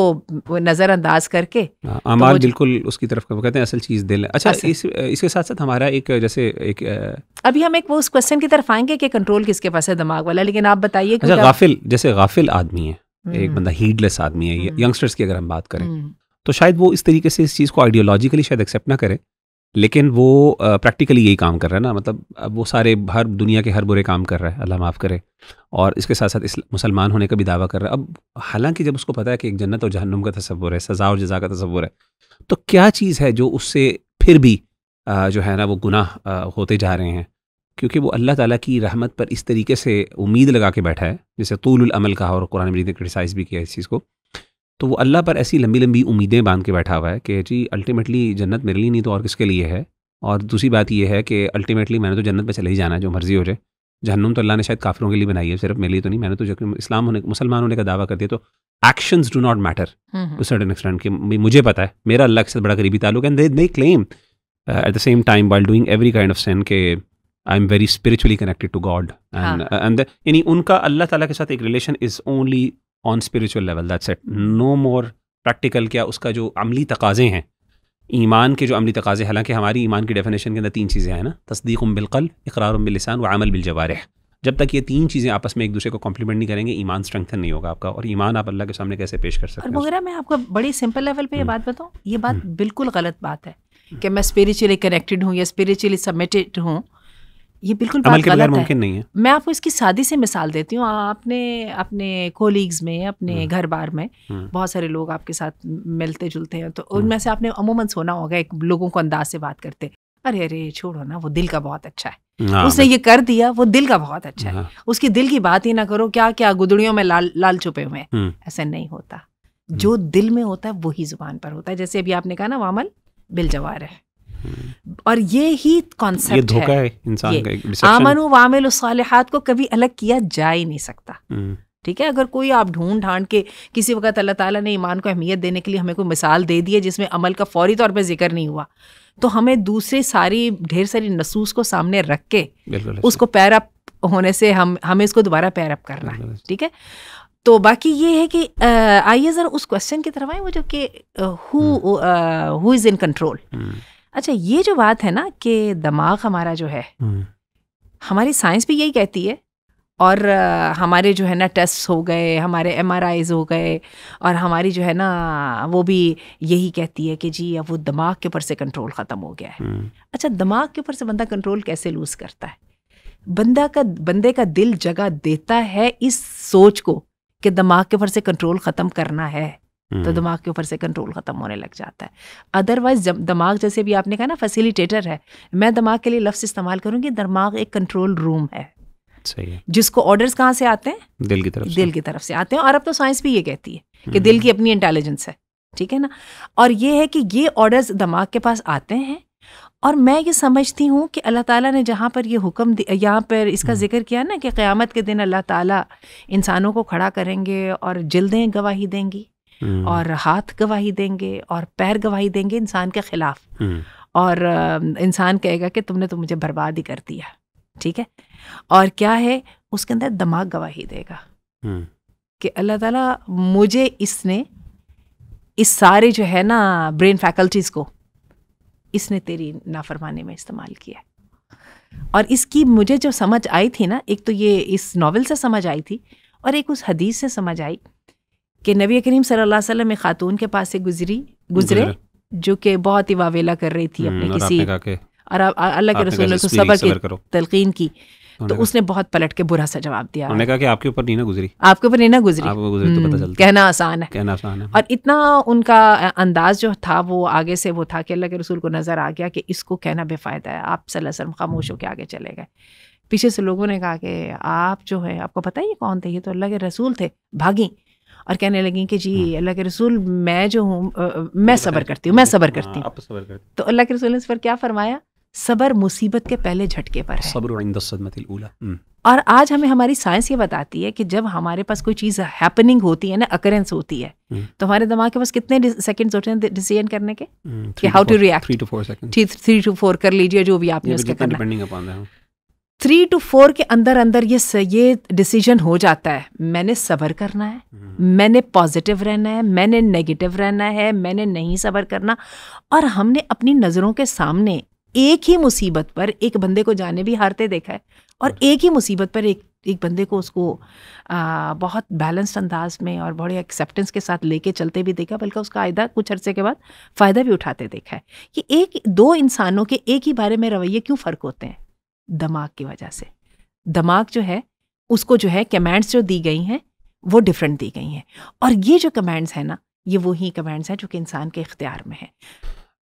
नज़रअंदाज करके हाँ, तो अमाल तो बिल्कुल उसकी तरफ वो कहते हैं असल चीज़ दिल है अच्छा इस इसके साथ साथ हमारा एक जैसे एक अभी हम एक वो उस क्वेश्चन की तरफ आएंगे कि कंट्रोल किसके पास है दिमाग वाला लेकिन आप बताइए अच्छा गाफिल जैसे गाफिल आदमी है हम्म। एक बंदा हीडलेस आदमी है यंगस्टर्स हम्म। की अगर हम बात करें हम्म। तो शायद वो इस तरीके से इस चीज़ को आइडियोलॉजिकली शायद एक्सेप्ट ना करें लेकिन वो प्रैक्टिकली यही काम कर रहा है ना मतलब अब वो सारे हर दुनिया के हर बुरे काम कर रहा है अल्लाह माफ़ करे और इसके साथ साथ इस मुसलमान होने का भी दावा कर रहा है अब हालांकि जब उसको पता है कि एक जन्नत और जहन्नुम का तस्वुर है सज़ा और जजा का तस्वुर है तो क्या चीज़ है जो उससे फिर भी जो है ना वो गुनाह होते जा रहे हैं क्योंकि वो अल्लाह ताला की रहमत पर इस तरीके से उम्मीद लगा के बैठा है जैसे तूल अमल कहा और कुरान मजीद ने क्रिटिसाइज़ भी किया इस चीज़ को तो वो अल्लाह पर ऐसी लंबी लंबी उम्मीदें बांध के बैठा हुआ है कि जी अल्टीमेटली जन्नत मेरे लिए नहीं तो और किसके लिए है और दूसरी बात यह है कि अल्टीमेटली मैंने तो जन्नत में चले ही जाना है जो मर्ज़ी हो जाए जहनुम तो अल्लाह ने शायद काफिरों के लिए बनाई है सिर्फ मेरे लिए तो नहीं मैंने तो जब इस्लाम होने मुसलमान होने का दावा कर दिया तो action do not matter to certain extent कि मुझे पता है मेरा अल्लाह के साथ बड़ा करीबी ताल्लुक and they claim at the same time while doing every kind of sin के I am very spiritually connected to God and and यानी उनका अल्लाह ताला के साथ एक relation is only on spiritual level that said no more practical क्या उसका जो अमली तकाजे हैं ईमान के जो अमली तकाजे हालांकि हमारी ईमान की डेफिनेशन के अंदर तीन चीज़ें हैं ना तस्दीक बिलकल इकरार बिलसान व अमल है जब तक ये तीन चीज़ें आपस में एक दूसरे को कॉम्प्लीमेंट नहीं करेंगे ईमान स्ट्रेंथन नहीं होगा आपका और ईमान आप अल्लाह के सामने कैसे पेश कर सकते हैं वगैरह मैं आपको बड़ी सिंपल लेवल पर यह बात बताऊँ ये बात हम्म। बिल्कुल गलत बात है हम्म। कि मैं स्पिरिचुअली कनेक्टेड हूँ या स्पिरिचुअली सबमिटेड हूँ ये बिल्कुल बात गलत है मुमकिन नहीं है मैं आपको इसकी सादी से मिसाल देती हूँ आपने अपने कोलीग्स में अपने हम्म। घर बार में हम्म। बहुत सारे लोग आपके साथ मिलते जुलते हैं तो हम्म। उनमें से आपने अमूमन सोना होगा एक लोगों को अंदाज से बात करते अरे अरे छोड़ो ना वो दिल का बहुत अच्छा है हाँ, उसने ये कर दिया वो दिल का बहुत अच्छा है हाँ। उसकी दिल की बात ही ना करो क्या क्या गुदड़ियों में लाल लाल छुपे हुए हैं ऐसा नहीं होता जो दिल में होता है वही जुबान पर होता है जैसे अभी आपने कहा ना वामल बिल जवार है और ये ही कॉन्सेप्ट है, है इंसान का आमनु सालिहात को कभी अलग किया जा ही नहीं सकता हम्म। ठीक है अगर कोई आप ढूंढ ढांड के किसी वक्त अल्लाह ताला ने ईमान को अहमियत देने के लिए हमें कोई मिसाल दे दी है जिसमें अमल का फौरी तौर पर जिक्र नहीं हुआ तो हमें दूसरे सारी ढेर सारी नसूस को सामने रख के उसको पैरअप होने से हम हमें इसको दोबारा पैरअप करना है ठीक है तो बाकी ये है कि आइए ज़रा उस क्वेश्चन की तरफ आए वो जो कि हु इज़ इन कंट्रोल अच्छा ये जो बात है ना कि दिमाग हमारा जो है हम्म। हमारी साइंस भी यही कहती है और हमारे जो है ना टेस्ट हो गए हमारे एम हो गए और हमारी जो है ना वो भी यही कहती है कि जी अब वो दिमाग के ऊपर से कंट्रोल ख़त्म हो गया है हम्म। अच्छा दिमाग के ऊपर से बंदा कंट्रोल कैसे लूज़ करता है बंदा का बंदे का दिल जगह देता है इस सोच को कि दिमाग के ऊपर से कंट्रोल ख़त्म करना है तो हम्म। दिमाग के ऊपर से कंट्रोल खत्म होने लग जाता है अदरवाइज दिमाग जैसे भी आपने कहा ना फैसिलिटेटर है मैं दिमाग के लिए लफ्ज़ इस्तेमाल करूँगी दिमाग एक कंट्रोल रूम है सही है जिसको ऑर्डर्स कहाँ से आते हैं दिल की तरफ दिल की तरफ से आते हैं और अब तो साइंस भी ये कहती है कि हम्म। दिल की अपनी इंटेलिजेंस है ठीक है ना और ये है कि ये ऑर्डर्स दिमाग के पास आते हैं और मैं ये समझती हूँ कि अल्लाह ताला ने जहाँ पर ये हुक्म यहाँ पर इसका हम्म। जिक्र किया ना कि क़्यामत के दिन अल्लाह ताला इंसानों को खड़ा करेंगे और जल्दें गवाही देंगी हम्म। और हाथ गवाही देंगे और पैर गवाही देंगे इंसान के खिलाफ हम्म। और इंसान कहेगा कि तुमने तो मुझे बर्बाद ही कर दिया ठीक है और क्या है उसके अंदर दिमाग गवाही देगा हम्म। कि अल्लाह ताला मुझे इसने इस सारे जो है ना ब्रेन फैकल्टीज़ को इसने तेरी नाफरमानी में इस्तेमाल किया और इसकी मुझे जो समझ आई थी ना एक तो ये इस नावल से समझ आई थी और एक उस हदीस से समझ आई कि नबी करीम सल्लल्लाहु अलैहि वसल्लम एक खातून के पास से गुजरी गुजरे जो कि बहुत ही वावेला कर रही थी हम्म, अपने किसी और अल्लाह के रसूल ने तो सबर की तलकीन की तो उसने बहुत पलट के बुरा सा जवाब दिया उन्होंने कहा कि आपके ऊपर नीना गुजरी आपके ऊपर नीना गुजरी आपको गुजरी तो पता हम्म, चलता कहना आसान है कहना आसान है और इतना उनका अंदाज जो था वो आगे से वो था कि अल्लाह के रसूल को नज़र आ गया कि इसको कहना बेफायदा है आप सल्लम खामोश होकर आगे चले गए पीछे से लोगों ने कहा कि आप जो है आपको पता ही कौन थे ये तो अल्लाह के रसूल थे भागी और कहने लगी कि जी हाँ। अल्लाह के रसूल मैं जो हूँ मैं सबर करती हूँ मैं हाँ, सबर करती हूँ तो अल्लाह के रसूल ने इस पर क्या फरमाया सबर मुसीबत के पहले झटके पर है हम्म। और आज हमें हमारी साइंस ये बताती है कि जब हमारे पास कोई चीज़ हैपनिंग होती है ना अकरेंस होती है हम्म। तो हमारे दिमाग के पास कितने सेकंड्स होते हैं डिसीजन करने के how to react three to four कर लीजिए जो भी आपने उसके करना थ्री टू फोर के अंदर अंदर ये ये डिसीजन हो जाता है मैंने सबर करना है हम्म। मैंने पॉजिटिव रहना है मैंने नेगेटिव रहना है मैंने नहीं सबर करना और हमने अपनी नज़रों के सामने एक ही मुसीबत पर एक बंदे को जाने भी हारते देखा है और हम्म। एक ही मुसीबत पर एक एक बंदे को उसको आ, बहुत बैलेंस्ड अंदाज में और बड़े एक्सेप्टेंस के साथ लेके चलते भी देखा बल्कि उसका आयदा कुछ अरसे के बाद फ़ायदा भी उठाते देखा है कि एक दो इंसानों के एक ही बारे में रवैये क्यों फ़र्क होते हैं दिमाग की वजह से दमाग जो है उसको जो है कमेंट्स जो दी गई हैं वो डिफरेंट दी गई हैं और ये जो कमेंट्स हैं ना ये वही कमेंट्स हैं जो कि इंसान के इख्तियार में है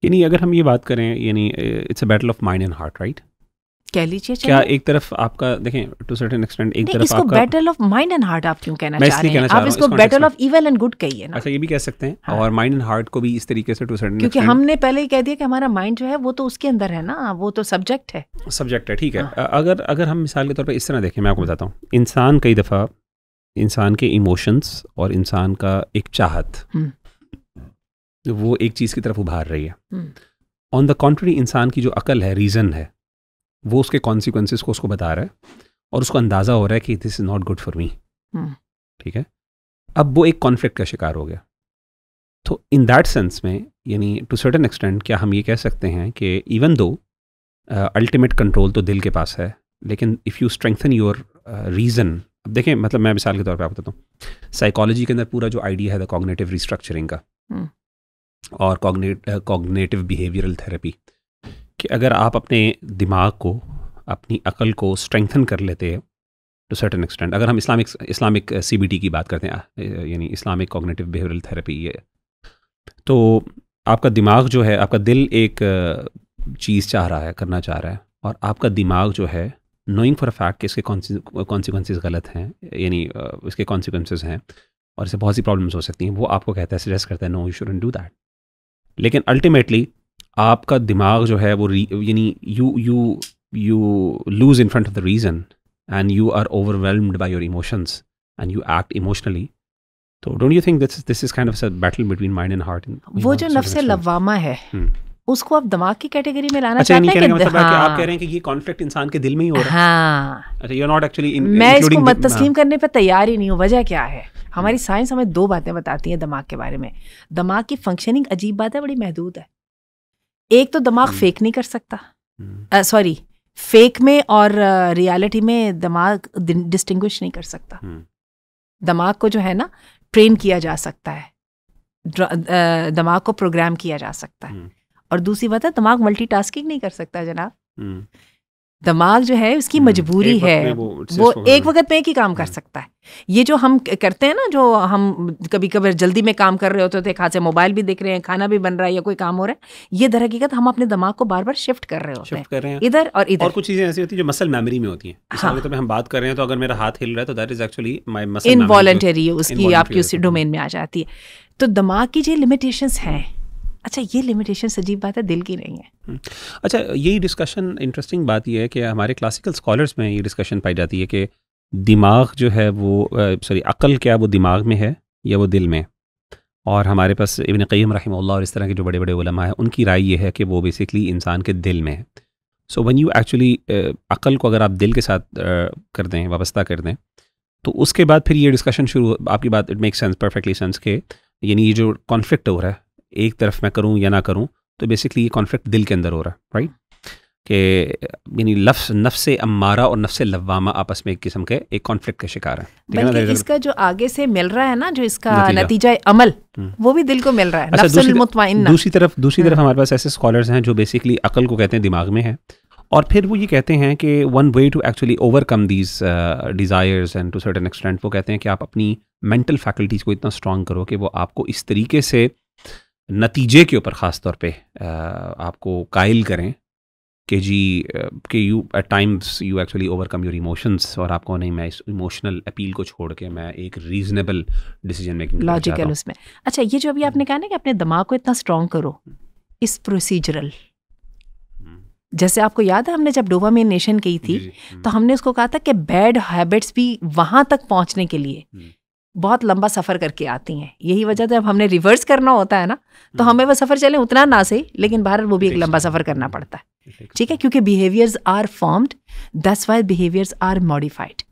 यानी अगर हम ये बात करें यानी it's a battle of mind and heart right कह लीजिए क्या एक तरफ आपका देखें टू सर्टेन एक्सटेंट एक तरफ इसको battle of mind and heart आप क्यों कहना चाह रहे हैं आप इसको battle of evil and good कहिए ना अच्छा ये भी कह सकते हैं हाँ। और माइंड एंड हार्ट को भी इस तरीके से टू सर्टेन क्योंकि हमने पहले ही कह दिया कि हमारा माइंड जो है वो तो उसके अंदर है ना वो तो सब्जेक्ट है सब्जेक्ट है ठीक है हाँ। अगर अगर हम मिसाल के तौर पर इस तरह देखें मैं आपको बताता हूँ इंसान कई दफ़ा इंसान के इमोशंस और इंसान का एक चाहत हम्म। वो एक चीज़ की तरफ उभार रही है ऑन द कॉन्ट्री इंसान की जो अकल है रीज़न है वो उसके कॉन्सिक्वेंसेस को उसको बता रहा है और उसको अंदाज़ा हो रहा है कि this is not good for me ठीक है अब वो एक कॉन्फ्लिक्ट का शिकार हो गया तो इन दैट सेंस में यानी टू सर्टन एक्सटेंट क्या हम ये कह सकते हैं कि इवन दो अल्टीमेट कंट्रोल तो दिल के पास है लेकिन if you strengthen your reason अब देखें मतलब मैं मिसाल के तौर पर आप बताता हूँ साइकोलॉजी के अंदर पूरा जो आइडिया है द कॉग्नेटिव रिस्ट्रक्चरिंग का hmm. और कॉग्नेटिव बिहेवियरल थेरेपी कि अगर आप अपने दिमाग को अपनी अकल को स्ट्रेंथन कर लेते हैं टू सर्टन एक्सटेंट अगर हम इस्लामिक इस्लामिक सी की बात करते हैं यानी इस्लामिक कॉग्नेटिव बिहेवियरल थेरेपी ये तो आपका दिमाग जो है आपका दिल एक चीज़ चाह रहा है करना चाह रहा है और आपका दिमाग जो है नोइंग फॉर अ फैक्ट कि इसके कॉन्सिक्वेंसेज गलत हैं यानी इसके कॉन्सिक्वेंसेज हैं और इससे बहुत सी प्रॉब्लम्स हो सकती हैं वो आपको कहता है सजेस्ट करता है no you shouldn't do that लेकिन अल्टीमेटली आपका दिमाग जो है वो यानी you you you lose in front of the reason and you are overwhelmed by your emotions and you act emotionally तो don't you think this this is kind of battle between mind and heart वो जो नफ्स लवामा है hmm. उसको आप दिमाग की category में लाना अच्छा, चाहते हैं मतलब हाँ। आप कह रहे हैं कि ये कॉन्फ्लिक्ट इंसान के दिल में ही हो रहा है हाँ। अच्छा यू आर नॉट एक्चुअली मैं इसको मत तस्लीम हाँ। करने पर तैयार ही नहीं हूँ वजह क्या है hmm. हमारी साइंस हमें दो बातें बताती है दिमाग के बारे में दिमाग की फंक्शनिंग अजीब बात है बड़ी महदूद है एक तो दिमाग फेक हम्म। नहीं कर सकता सॉरी हम्म। फेक में और रियलिटी में दिमाग डिस्टिंग्विश नहीं कर सकता हम्म। दिमाग को जो है ना ट्रेन किया जा सकता है दिमाग को प्रोग्राम किया जा सकता है और दूसरी बात है दिमाग मल्टीटास्किंग नहीं कर सकता जनाब दिमाग जो है उसकी हम्म, मजबूरी है वो, एक वक्त में एक ही काम कर हम्म। सकता है ये जो हम करते हैं ना जो हम कभी कभी जल्दी में काम कर रहे होते थे तो खासे मोबाइल भी देख रहे हैं खाना भी बन रहा है या कोई काम हो रहा है ये दर हकीकत हम अपने दिमाग को बार बार शिफ्ट कर रहे होते हैं कर रहे हैं इधर और इधर और कुछ चीजें ऐसी होती है जो मसल मेमोरी में होती है हाँ। तो हम बात कर रहे हैं तो अगर मेरा हाथ हिल रहा है तो that is actually my muscle involuntary उसकी आपकी उसी डोमेन में आ जाती है तो दिमाग की जो लिमिटेशन है अच्छा ये लिमिटेशन सजीव बात है दिल की नहीं है हम्म। अच्छा यही डिस्कशन इंटरेस्टिंग बात यह है कि हमारे क्लासिकल स्कॉलर्स में ये डिस्कशन पाई जाती है कि दिमाग जो है वो सॉरी अकल क्या वो दिमाग में है या वो दिल में और हमारे पास इबन क़ीम रही और इस तरह के जो बड़े बड़े उलमा हैं उनकी राय ये है कि वो बेसिकली इंसान के दिल में है सो वन यू एक्चुअली अकल को अगर आप दिल के साथ कर दें वाबस्ता कर दें तो उसके बाद फिर ये डिस्कशन शुरू आपकी बात it make sense perfectly sense के यानी ये जो कॉन्फ्लिक्ट हो रहा है एक तरफ मैं करूँ या ना करूँ तो बेसिकली ये कॉन्फ्लिक्ट दिल के अंदर हो रहा है राइट कि यानी लफ्स नफ्स अम्मारा और नफ्स लवामा आपस में एक किस्म के एक कॉन्फ्लिक्ट के शिकार है बल्कि इसका जो आगे से मिल रहा है ना जो इसका नतीजा, अमल हम्म। वो भी दिल को मिल रहा है अच्छा, दूसरी, दूसरी तरफ दूसरी तरफ हम्म। हमारे पास ऐसे स्कॉलर्स हैं जो बेसिकली अकल को कहते हैं दिमाग में है और फिर वो ये कहते हैं कि one way to actually overcome these desires and to certain extent वो कहते हैं कि आप अपनी मेंटल फैकल्टीज़ को इतना स्ट्रॉन्ग करो कि वो आपको इस तरीके से नतीजे के ऊपर ख़ास तौर पे आपको कायल करें कि जी कि you at times you actually overcome your emotions और आपको नहीं मैं इस इमोशनल अपील को छोड़ के मैं एक रीजनेबल डिसीजन मेकिंग लॉजिकल उसमें अच्छा ये जो अभी आपने हम्म। कहा ना कि अपने दिमाग को इतना स्ट्रॉन्ग करो हम्म। इस प्रोसीजरल हम्म। जैसे आपको याद है हमने जब डोवा में नेशन की थी तो हमने उसको कहा था कि बैड हैबिट्स भी वहाँ तक पहुँचने के लिए बहुत लंबा सफ़र करके आती हैं यही वजह जब हमने रिवर्स करना होता है ना तो हमें वो सफ़र चले उतना ना सही लेकिन बाहर वो भी एक लंबा सफ़र करना पड़ता है ठीक है क्योंकि behaviours are formed that's why behaviours are modified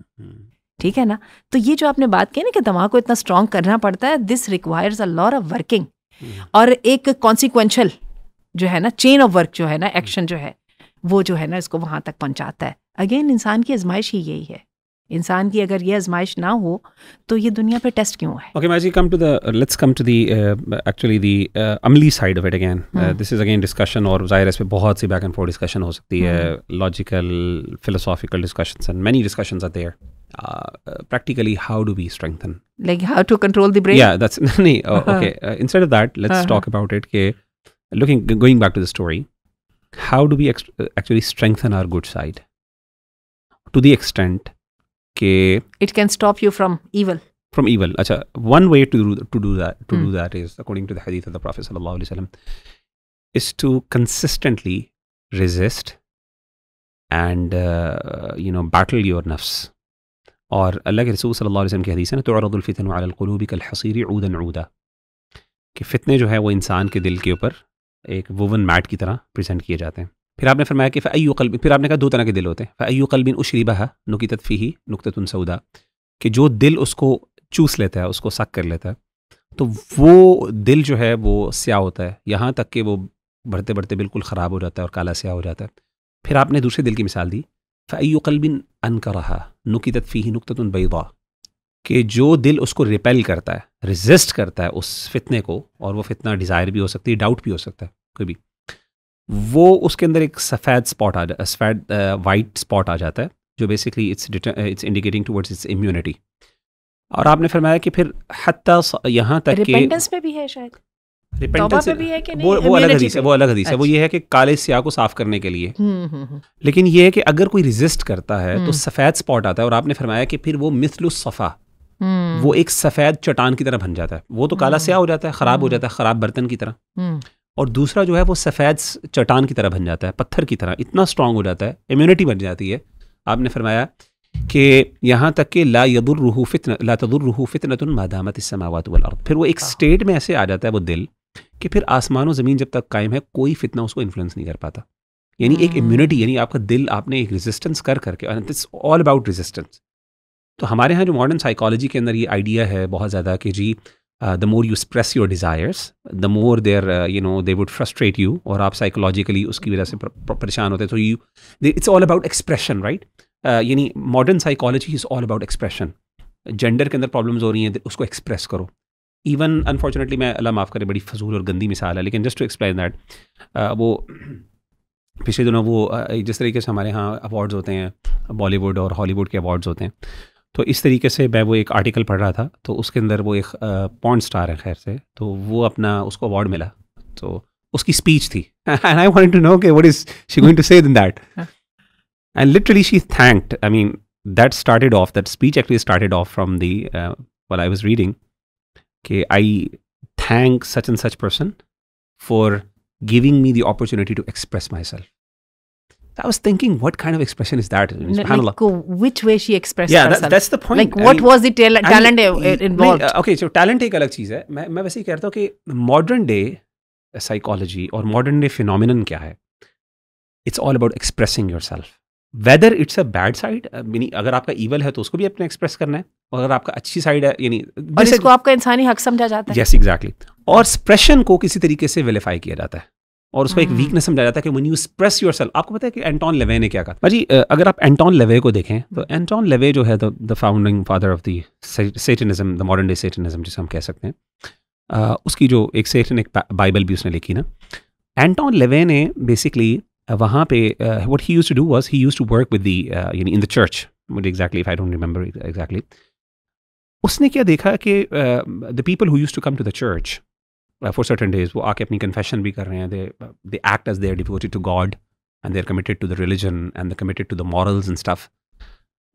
ठीक है ना तो ये जो आपने बात की ना कि दिमाग को इतना स्ट्रांग करना पड़ता है this requires a lot of working और एक कॉन्सिक्वेंशल जो है ना चेन ऑफ वर्क जो है ना एक्शन hmm. जो है वो जो है ना इसको वहाँ तक पहुँचाता है अगेन इंसान की आजमाइश ही यही है इंसान की अगर ये आजमाइश ना हो तो ये दुनिया पर टेस्ट क्यों है ओके माजी come to the let's come to the actually the अमली side of it again this is again discussion और जाहिर इस पे बहुत सी बैक एंड फोर डिस्कशन हो सकती है logical philosophical discussions and many discussions are there practically how do we strengthen like how to control the brain या दैट्स नहीं okay instead of that let's talk about it के looking going back to the story how do we actually strengthen our good side to the extent कि it can stop you from evil from evil अच्छा one way to do that is according to ददीत prophets is to consistently resist and you know battle your नफ्स और अल्लाह के रसूल सल्लल्लाहु अलैहि वसल्लम की हदीस है तो अरदुलफ़ितन अलकलूब कल हसीरी उदन उदा कि फितने जो है वो इंसान के दिल के ऊपर एक वुवन मैट की तरह प्रेजेंट किए जाते हैं फिर आपने फरमाया कि फ़ैयू कल फिर आपने कहा दो तरह के दिल होते हैं फ़ैयू कल्बिन बहा नुकी तत्फी ही नुकतन सऊदा कि जो दिल उसको चूस लेता है उसको सक कर लेता है तो वो दिल जो है वो स्याह होता है यहाँ तक कि वो बढ़ते बढ़ते बिल्कुल ख़राब हो जाता है और काला स्याह हो जाता है फिर आपने दूसरे दिल की मिसाल दी फ़ैयू कलबिन अन का रहा नुकी तत्फी ही नुकतन कि जो दिल उसको रिपेल करता है रिजिस्ट करता है उस फितने को और वो फितना डिज़ायर भी हो सकती है डाउट भी हो सकता है कोई भी वो उसके अंदर एक सफ़ेद स्पॉट आ जाए सफ़ेद वाइट स्पॉट आ जाता है जो basically it's it's indicating towards its immunity और आपने फरमाया कि फिर हत्ता यहाँ तक रिपेंटेंस पे भी है शायद रिपेंटेंस भी है कि वो वो अलग हदीस है वो अलग हदीस है वो ये है कि काले स्याह को साफ करने के लिए हम्म, हम्म, हम्म। लेकिन ये है कि अगर कोई रिजिस्ट करता है तो सफ़ेद स्पॉट आता है और आपने फरमाया कि फिर वो मिसलुसफ़ा वो एक सफ़ेद चट्टान की तरह बन जाता है वो तो काला स्याह हो जाता है ख़राब हो जाता है ख़राब बर्तन की तरह और दूसरा जो है वो सफ़ेद चट्टान की तरह बन जाता है पत्थर की तरह इतना स्ट्रांग हो जाता है इम्यूनिटी बन जाती है आपने फरमाया कि यहाँ तक कि ला यदुररूह फितन ला तदुररूह फितनतन मादामत समावत अर्थ फिर वो एक स्टेट हाँ। में ऐसे आ जाता है वो दिल कि फिर आसमान और ज़मीन जब तक कायम है कोई फितना उसको इन्फ्लुएंस नहीं कर पाता यानी एक इम्यूनिटी हाँ। यानी आपका दिल आपने एक रेजिस्टेंस कर करके इट्स ऑल अबाउट रेजिस्टेंस तो हमारे यहाँ जो मॉडर्न साइकोलॉजी के अंदर ये आइडिया है बहुत ज़्यादा कि जी the more you express your desires the more there you know they would frustrate you और आप साइकोलॉजिकली उसकी वजह से परेशान होते हैं तो you it's all about expression right यानी modern psychology is all about expression gender के अंदर प्रॉब्लम्स हो रही हैं उसको एक्सप्रेस करो इवन अनफॉर्चुनेटली मैं अल्लाह माफ़ करें बड़ी फजूल और गंदी मिसाल है लेकिन जस्ट टू एक्सप्लेन दैट वो पिछले दिनों वो uh, जिस तरीके से हमारे यहाँ अवार्ड्स होते हैं बॉलीवुड और हॉलीवुड के अवार्ड्स होते हैं तो इस तरीके से मैं वो एक आर्टिकल पढ़ रहा था तो उसके अंदर वो एक पॉन्ड स्टार है खैर से तो वो अपना उसको अवार्ड मिला तो उसकी स्पीच थी and I wanted to know कि what is she going to say in that and literally she thanked I mean that started off that speech actually started off from the what I was reading कि I thank such and such person for giving me the opportunity to express my self I was thinking, what kind of expression is that? Like, which way she expressed yeah, herself. Yeah, That, that's the point. Like, what I mean, was the talent, I mean, involved? Uh, Okay, so talent is a चीज़ है मैं मैं वैसे ही कह रहा था कि modern day psychology और मॉडर्न डे फिनोमिनन क्या है it's all about expressing your self whether it's a bad side meaning अगर आपका evil है तो उसको भी अपने express करना है और अगर आपका अच्छी side है यानी और इसको आपका इंसानी हक समझा जाता है yes, exactly. और expression को किसी तरीके से vilify किया जाता है और उसको एक वीकनेस हम्म। समझा जाता है कि when you express your self आपको पता है कि एंटोन लेवे ने क्या कहा भाजी अगर आप एंटोन लेवे को देखें तो एंटोन हम्म। लेवे जो है the founding father of this Satanism the modern day Satanism जिसे हम कह सकते हैं उसकी जो एक सेटनिक बाइबल भी उसने लिखी ना एंटोन लेवे ने बेसिकली वहाँ पे what he use to do was he use to work with the यानी इन द चर्च मुझे exactly I don't remember exactly उसने क्या देखा कि the people who use to come to the church for certain days वो आके अपनी confession भी कर रहे हैं they act as their devoted to God and they're committed to the religion and they committed to the morals and stuff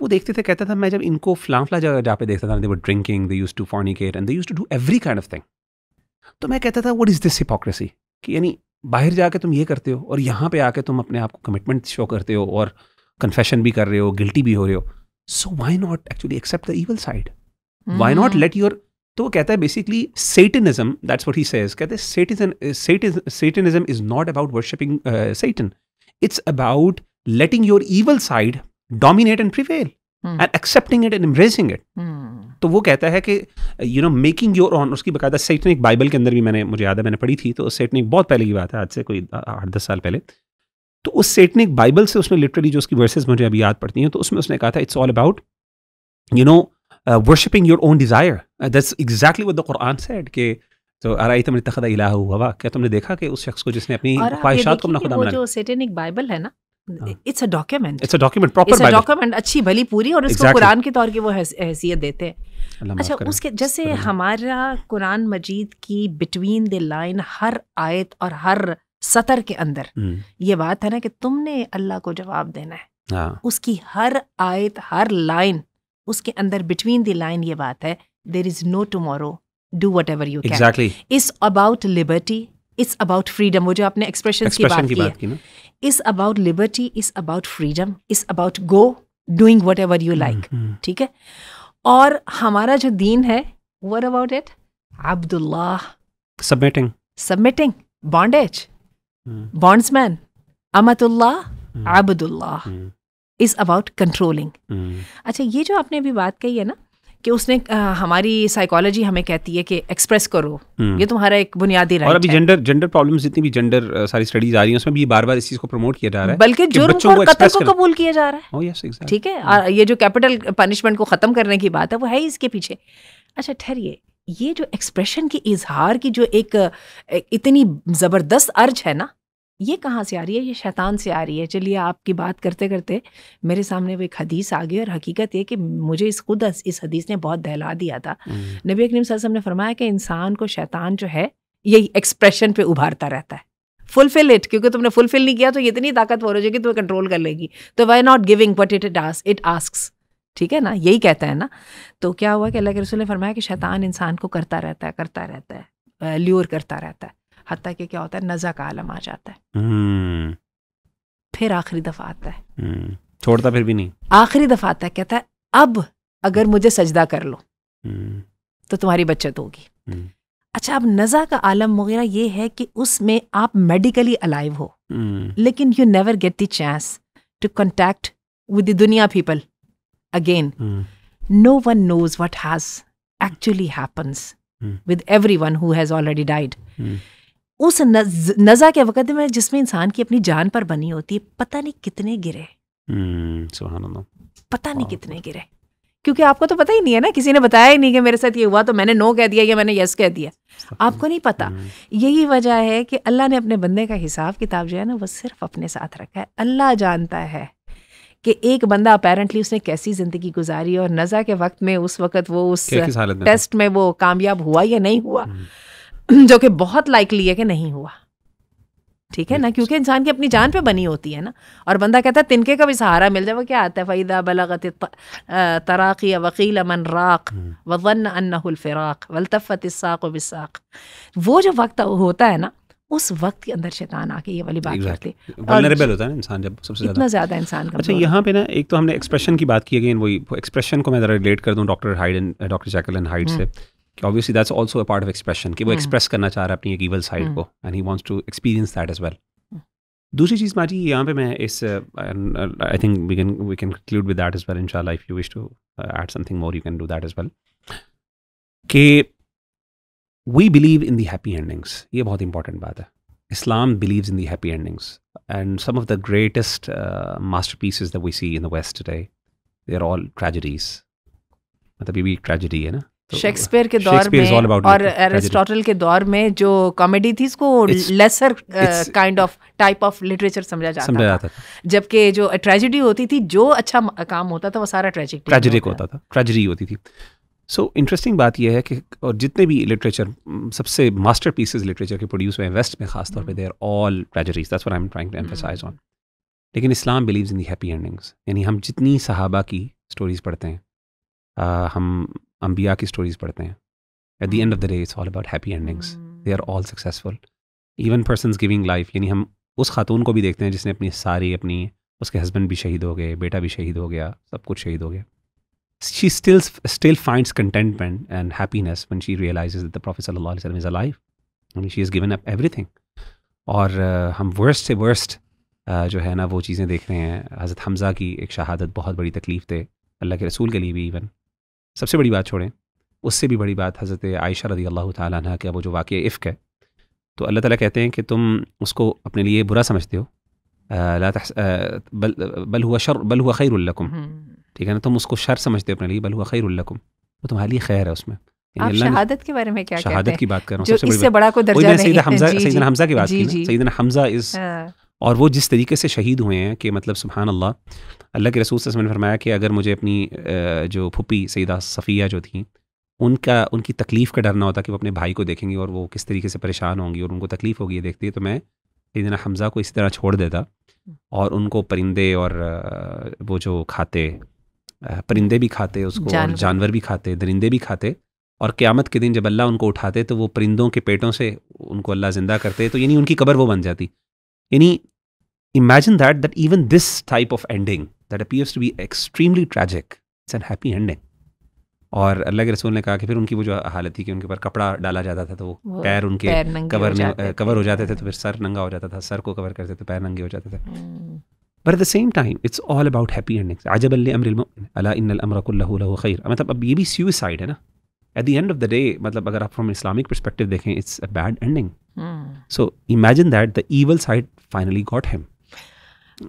वो देखते थे कहता था मैं जब इनको फ्लां फ्ला जगह जहाँ पे देखता था they were drinking they use to fornicate and they use to do every kind of thing तो मैं कहता था वट इज़ दिस हिपोक्रेसी कि यानी बाहर जाके तुम ये करते हो और यहाँ पे आके तुम अपने आप को कमिटमेंट शो करते हो और कन्फेशन भी कर रहे हो गिल्टी भी हो रहे हो so why not actually accept the evil side why not let your तो वो कहता है basically Satanism that's what he says कहते हैं Satanism is not about worshipping Satan it's about letting your evil side dominate and prevail and accepting it and embracing it तो वो कहता है कि you know making your own उसकी बकायदा Satinique Bible के अंदर भी मैंने मुझे याद है मैंने पढ़ी थी तो सेटनिक बहुत पहले की बात है आज से कोई आठ दस साल पहले तो उस सेटनिक बाइबल से उसने लिटरली जो उसकी वर्सेज मुझे अभी याद पड़ती हैं तो उसमें उसने कहा था it's all about you know Uh, worshipping your own desire. Uh, that's exactly what the Quran said. Ke, तो अराई तुमने तखदा इलाह हुआ क्या तुमने देखा कि उस शख्स को जिसने अपनी ख्वाहिशात को अपना खुदा बना जो सेटेनिक बाइबल है ना it's a document it's a document proper document अच्छी भली पूरी और उसको exactly. कुरान के तौर की वो हैसियत देते हैं अच्छा उसके जैसे हमारा कुरान मजीद की बिटवीन द लाइन हर आयत और हर सतर के अंदर हम्म। ये बात है ना कि तुमने अल्लाह को जवाब देना है हाँ। उसकी हर आयत हर लाइन उसके अंदर बिटवीन द लाइन ये बात है there is no tomorrow do whatever you can it's about liberty it's about freedom वो जो आपने एक्सप्रेशन की बात की, बात about liberty it's about freedom it's about go doing whatever you like ठीक है और हमारा जो दीन है what about it Abdullah submitting submitting bondage bondsman Amatullah Abdullah is about controlling अच्छा ये जो आपने अभी बात कही है ना कि उसने आ, हमारी साइकोलॉजी हमें कहती है कि एक्सप्रेस करो hmm. ये तुम्हारा एक बुनियादी और अभी जेंडर जेंडर प्रॉब्लम्स जितनी भी जेंडर सारी स्टडीज आ रही है उसमें भी बार बार इस चीज को प्रमोट किया जा रहा है बल्कि जुर्म को कत्ल को कबूल किया जा रहा है oh, yes, exactly. ठीक है और ये जो कैपिटल पनिशमेंट को खत्म करने की बात है वो है ही इसके पीछे अच्छा ठहरिए ये जो एक्सप्रेशन की इजहार की जो एक इतनी ज़बरदस्त अर्ज है ना ये कहाँ से आ रही है ये शैतान से आ रही है चलिए आपकी बात करते करते मेरे सामने वो एक हदीस आ गई और हकीकत ये कि मुझे इस खुद इस हदीस ने बहुत दहला दिया था नबी अकनीम वसल्लम ने फरमाया कि इंसान को शैतान जो है ये एक्सप्रेशन पे उभारता रहता है फुलफिल इट क्योंकि तुमने फुलफिल नहीं किया तो ये इतनी ताकतवर हो जाएगी तुम्हें कंट्रोल कर लेगी तो why not giving but it it ask it ask ठीक है ना यही कहता है ना तो क्या हुआ कि अल्लाह के रसूल ने फरमाया कि शैतान इंसान को करता रहता है करता रहता है ल्योर करता रहता है हती कि क्या होता है नज़ा का आलम आ जाता है हम्म। फिर आखिरी दफ़ा आता है हम्म। छोड़ता फिर भी नहीं आखिरी दफ़ा आता है कहता है अब अगर मुझे सजदा कर लो हम्म। तो तुम्हारी बचत होगी अच्छा अब नज़ा का आलम वगैरह ये है कि उसमें आप मेडिकली अलाइव हो लेकिन you never get the chance to contact with दुनिया people again no one knows what has actually happens with everyone who has already उस नज, नज़ा के वक़्त में जिसमें इंसान की अपनी जान पर बनी होती है पता नहीं कितने गिरे hmm, पता नहीं कितने गिरे क्योंकि आपको तो पता ही नहीं है ना किसी ने बताया ही नहीं कि मेरे साथ ये हुआ तो मैंने नो कह दिया या मैंने यस कह दिया आपको नहीं पता हम्म। यही वजह है कि अल्लाह ने अपने बंदे का हिसाब किताब जो है ना वो सिर्फ अपने साथ रखा है अल्लाह जानता है कि एक बंदा अपेरेंटली उसने कैसी ज़िंदगी गुजारी और नज़ा के वक्त में उस वक्त वो उस टेस्ट में वो कामयाब हुआ या नहीं हुआ नहीं। हम्म। जो कि बहुत लाइकली है कि नहीं हुआ ठीक है ना क्योंकि इंसान की अपनी जान पे बनी होती है ना और बंदा कहता है तिनके का भी सहारा मिल जाए वो क्या आता है फ़ैदा बलगत तराक़ी वकील अमन राख hmm. वन अन्नफ़िराक वलतफ़त इसाक़ बिसाक वो जो वक्त होता है ना उस वक्त के अंदर शैतान आके ये वाली बात exactly. करते हैं होता है इंसान जब सबसे ज़्यादा इतना ज़्यादा इंसान का अच्छा यहाँ पे ना एक तो हमने एक्सप्रेशन की बात की अगेन वही एक्सप्रेशन को मैं ज़रा रिलेट कर दूँ doctor Hyde and doctor Jekyll Hyde से कि obviously that's also a part of expression कि वो एक्सप्रेस hmm. करना चाह रहा है अपनी एक ईवल साइड hmm. को and he wants to experience that as well दूसरी चीज़ माजी यहाँ पे मैं इस I think we can we can conclude with that as well इंशाल्लाह if you wish to add something more you can do that as well के we believe in the happy endings ये बहुत इंपॉर्टेंट बात है Islam believes in the endings and some some of the greatest uh, masterpieces that we see in the West today, they're all tragedies. मतलब ये भी एक tragedy है ना शेक्सपियर तो के दौर में और एरिस्टोटल के दौर में जो कॉमेडी थी इसको lesser kind of type of literature समझा जाता समझा जाता था जबकि जो ट्रेजिडी होती थी जो अच्छा काम होता था वो सारा ट्रेजिक ट्रेजिक होता था ट्रेजिडी होती थी सो so, इंटरेस्टिंग बात यह है कि और जितने भी लिटरेचर सबसे मास्टर पीसेज लिटरेचर के प्रोड्यूस हुए वेस्ट में खासतौर पर there all treasuries that's I am trying to emphasize on लेकिन Islam believes in the happy endings यानी हम जितनी सहाबा की स्टोरीज पढ़ते हैं आ, हम अम्बिया की स्टोरीज पढ़ते हैं at the end of the day it's all about happy endings they are all successful even person giving life यानी हम उस खातून को भी देखते हैं जिसने अपनी सारी अपनी उसके हस्बैंड भी शहीद हो गए बेटा भी शहीद हो गया सब कुछ शहीद हो गया she still still find contentment and happiness when she realize the professor Prophet ﷺ is alive. I mean, she has given और uh, हम वर्स्ट से वर्स्ट uh, जो है ना वो चीज़ें देख रहे हैं हज़रत हमज़ा की एक शहादत बहुत बड़ी तकलीफ़ थे अल्लाह के रसूल के लिए भी इवन सबसे बड़ी बात छोड़ें उससे भी बड़ी बात हज़रत आयशा रदी अल्लाह तह के वो जो वाक़ इफ़ है तो अल्लाह ताला कहते हैं कि तुम उसको अपने लिए बुरा समझते हो आ, तहस, आ, बल बल हुआ शर बल हुआ खैर उल्लकुम हम्म। ठीक है ना तुम उसको शर समझते हो अपने लिए बल हुआ खैर उल्लकुम वो तुम्हारे लिए खैर है उसमें शहादत के बारे में क्या शहादत की बात कर रहा हूँ हमजा सईदना हमजा की बात की सईदना हमजा इज़ हाँ। और वो जिस तरीके से शहीद हुए हैं कि मतलब सुबहान अल्लाह अल्लाह के रसूल ने फरमाया कि अगर मुझे अपनी जो फुप्पी सईदा सफ़िया जो थी उनका उनकी तकलीफ़ का डरना होता कि वो अपने भाई को देखेंगी और वो किस तरीके से परेशान होंगी और उनको तकलीफ़ होगी देखती है तो मैं सैदना हमज़ा को इसी तरह छोड़ देता और उनको परिंदे और वो जो खाते परिंदे भी खाते उसको जानवर, जानवर भी खाते दरिंदे भी खाते और क़्यामत के दिन जब अल्लाह उनको उठाते तो वो परिंदों के पेटों से उनको अल्लाह ज़िंदा करते तो यानी उनकी कबर वो बन जाती यानी imagine that that even this type of ending that appears to be extremely tragic it's an happy ending और अल्लाह के रसूल ने कहा कि फिर उनकी वो जो हालत थी कि उनके ऊपर कपड़ा डाला जाता था तो वो पैर उनके पैर कवर हो कवर हो जाते थे तो फिर सर नंगा हो जाता था सर को कवर करते थे तो पैर नंगे हो जाते थे but at the same time it's all about happy ending आजब खैर मतलब अब ये भी सुइसाइड है ना at the end of the day मतलब अगर आप फ्रॉम इस्लामिक परस्पेक्टिव देखें it's a bad ending so imagine that the evil side finally got him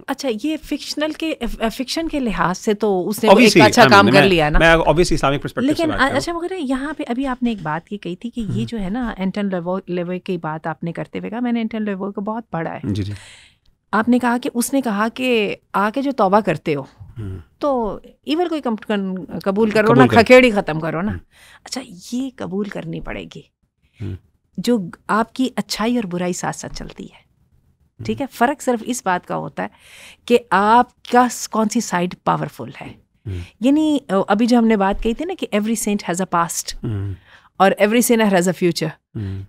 अच्छा ये फिक्शनल के फिक्शन के लिहाज से तो उसने एक अच्छा I mean, काम कर लिया ना मैं ऑब्वियसली इस्लामिक पर्सपेक्टिव लेकिन से अच्छा मगर यहाँ पे अभी आपने एक बात की कही थी कि ये हम्म। जो है ना एंटन लेवो लेवो की बात आपने करते हुए कहा मैंने एंटन लेवो को बहुत पढ़ा है जी जी आपने कहा कि उसने कहा कि आके जो तौबा करते हो हम्म। तो इवन कोई कबूल करो ना खखेड़ी ख़त्म करो ना हम्म। अच्छा ये कबूल करनी पड़ेगी जो आपकी अच्छाई और बुराई साथ साथ चलती है ठीक है हम्म। फर्क सिर्फ इस बात का होता है कि आपका कौन सी साइड पावरफुल है हम्म। यानी अभी जो हमने बात कही थी ना कि every saint has a past और every saint has a future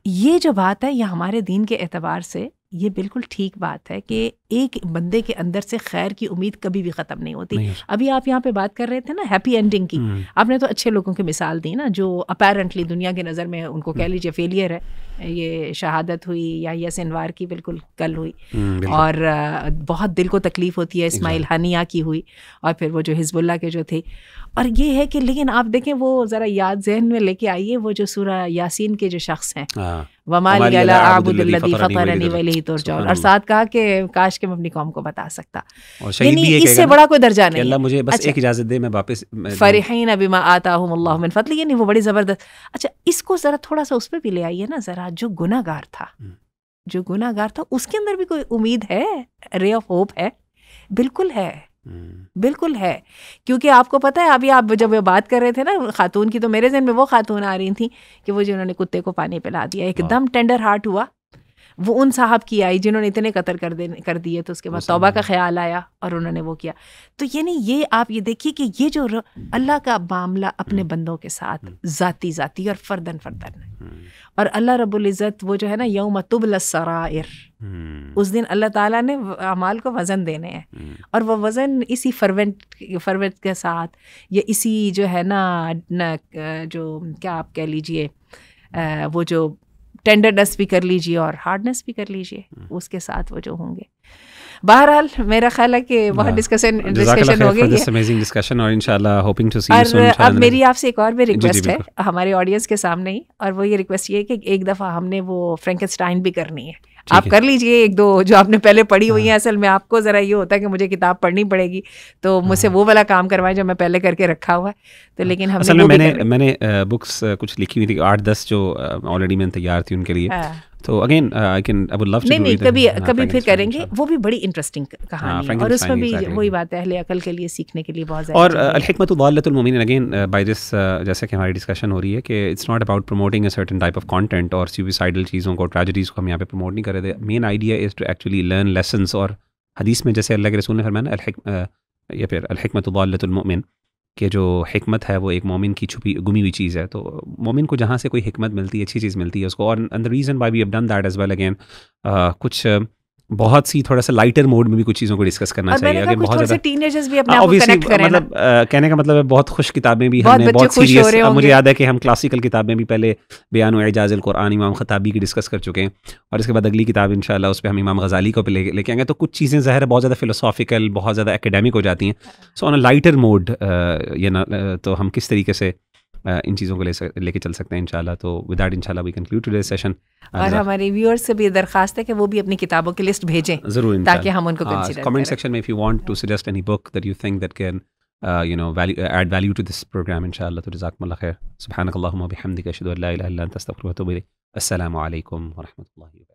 ये जो बात है यह हमारे दीन के एतबार से ये बिल्कुल ठीक बात है कि एक बंदे के अंदर से खैर की उम्मीद कभी भी ख़त्म नहीं होती नहीं। अभी आप यहाँ पे बात कर रहे थे ना हैप्पी एंडिंग की हम्म। आपने तो अच्छे लोगों की मिसाल दी ना जो अपेरेंटली दुनिया की नज़र में उनको कह हम्म। लीजिए फेलियर है ये शहादत हुई या यस इनवार की बिल्कुल कल हुई हम्म, और बहुत दिल को तकलीफ़ होती है इसमाइल हनिया की हुई और फिर वो जो हिजबुल्ला के जो थे और ये है कि लेकिन आप देखें वो ज़रा याद जहन में लेके आइए वो जो सूरा यासिन के जो शख्स हैं हाँ। और साथ कहा कि काश के मैं अपनी कौम को बता सकता यानी इससे बड़ा कोई दर्जा नहीं अल्लाह मुझे बस अच्छा। एक इजाजत दे मैं वापस फरहीन आता हूँ फतल यानी वो बड़ी ज़बरदस्त अच्छा इसको ज़रा थोड़ा सा उस पर भी ले आइए ना ज़रा जो गुनागार था हम्म। जो गुनागार था उसके अंदर भी कोई उम्मीद है रे ऑफ होप है बिल्कुल है हम्म। बिल्कुल है क्योंकि आपको पता है अभी आप जब बात कर रहे थे ना खातून की तो मेरे जहन में वो खातून आ रही थी कि वो जिन्होंने कुत्ते को पानी पिला दिया एकदम टेंडर हार्ट हुआ वो उन साहब की आई जिन्होंने इतने कतर कर दे कर दिए तो उसके बाद तौबा का ख्याल आया और उन्होंने वो किया तो यानी ये आप ये देखिए कि ये जो अल्लाह का मामला अपने हम्म। बंदों के साथ हम्म। ज़ाती ज़ाती और फर्दन फर्दन है हम्म। और अल्लाह रबुल्ज़त वो जो है ना यौम तुबलसरार उस दिन अल्लाह ताला ने अमाल को वज़न देने हैं और वह वज़न इसी फरवेंट फरवेंट के साथ या इसी जो है ना, ना जो क्या आप कह लीजिए वो जो टेंडरनेस भी कर लीजिए और हार्डनेस भी कर लीजिए उसके साथ वो जो होंगे बहरहाल मेरा ख्याल है कि बहुत डिस्कशन डिस्कशन हो गई डिस्कशन और hoping to see you soon अब मेरी आपसे एक और भी रिक्वेस्ट है हमारे ऑडियंस के सामने ही और वो ये रिक्वेस्ट ये है कि एक दफ़ा हमने वो फ्रेंकस्टाइन भी करनी है आप कर लीजिए एक दो जो आपने पहले पढ़ी हुई हाँ। है असल में आपको ज़रा ये होता है कि मुझे किताब पढ़नी पड़ेगी तो मुझसे हाँ। वो वाला काम करवाएं जो मैं पहले करके रखा हुआ है तो हाँ। लेकिन हमने असल में मैंने मैंने बुक्स कुछ लिखी हुई थी आठ दस जो ऑलरेडी मैंने तैयार थी उनके लिए तो again I can I would love नहीं नहीं कभी uh, कभी फिर करेंगे वो भी बड़ी इंटरेस्टिंग हाँ, कहानी और उसमें भी वही बात है अहले अकल के लिए सीखने के लिए बहुत और अलहमत वालतुलमिन अगेन बाय दिस जैसे कि हमारी डिस्कशन हो रही है कि it's not about promoting a certain type of content और सुसाइडल चीज़ों को ट्रेजेडीज को हम यहाँ पे प्रमोट नहीं कर रहे थे main idea is to actually learn lessons और हदीस में जैसे अल्लाह के रसूल ने फरमाया uh, या फिर अलहमत वालतुलमिन कि जो हमत है वो एक मोमिन की छुपी गुमी हुई चीज़ है तो मोमिन को जहाँ से कोई हमत मिलती है अच्छी चीज़ मिलती है उसको और द रीज़न बाई वी अब done that as well again कुछ uh, बहुत सी थोड़ा सा लाइटर मोड में भी कुछ चीज़ों को डिस्कस करना चाहिए अगर बहुत ज़्यादा टीनेजर्स भी अपने हाँ, आप को कनेक्ट करें मतलब आ, कहने का मतलब है बहुत खुश किताबें भी हमने बहुत सीरियस मुझे याद है कि हम क्लासिकल किताबें भी पहले बयान एजाज़ल कुरान इमाम खताबी की डिस्कस कर चुके हैं और इसके बाद अगली किताब इन उस पर हम इमाम गजाली को लेके आएंगे तो कुछ चीज़ें ज़ाहिर बहुत ज़्यादा फिलोसॉफिकल बहुत ज़्यादा एकेडमिक हो जाती हैं so on a lighter mode ये ना तो हम किस तरीके से इन चीज़ों को ले सक, लेके चल सकते हैं इंशाल्लाह तो विदाउट दैट इंशाल्लाह वी कंक्लूड टुडे सेशन और हमारे व्यूअर्स से भी दरखास्त है कि वो भी अपनी किताबों की लिस्ट भेजें जरूर ताकि हम उनको हाँ, कमेंट सेक्शन में if you want to suggest any book that you think that can you know value add value to this program इंशाल्लाह तो जजाकल्ला मल्ल सुबहानक अल्लाहुम्मा बिहमदिका अशहदु अल्ला इलाहा इल्ला अंत अस्सलाम वालेकुम व रहमतुल्लाहि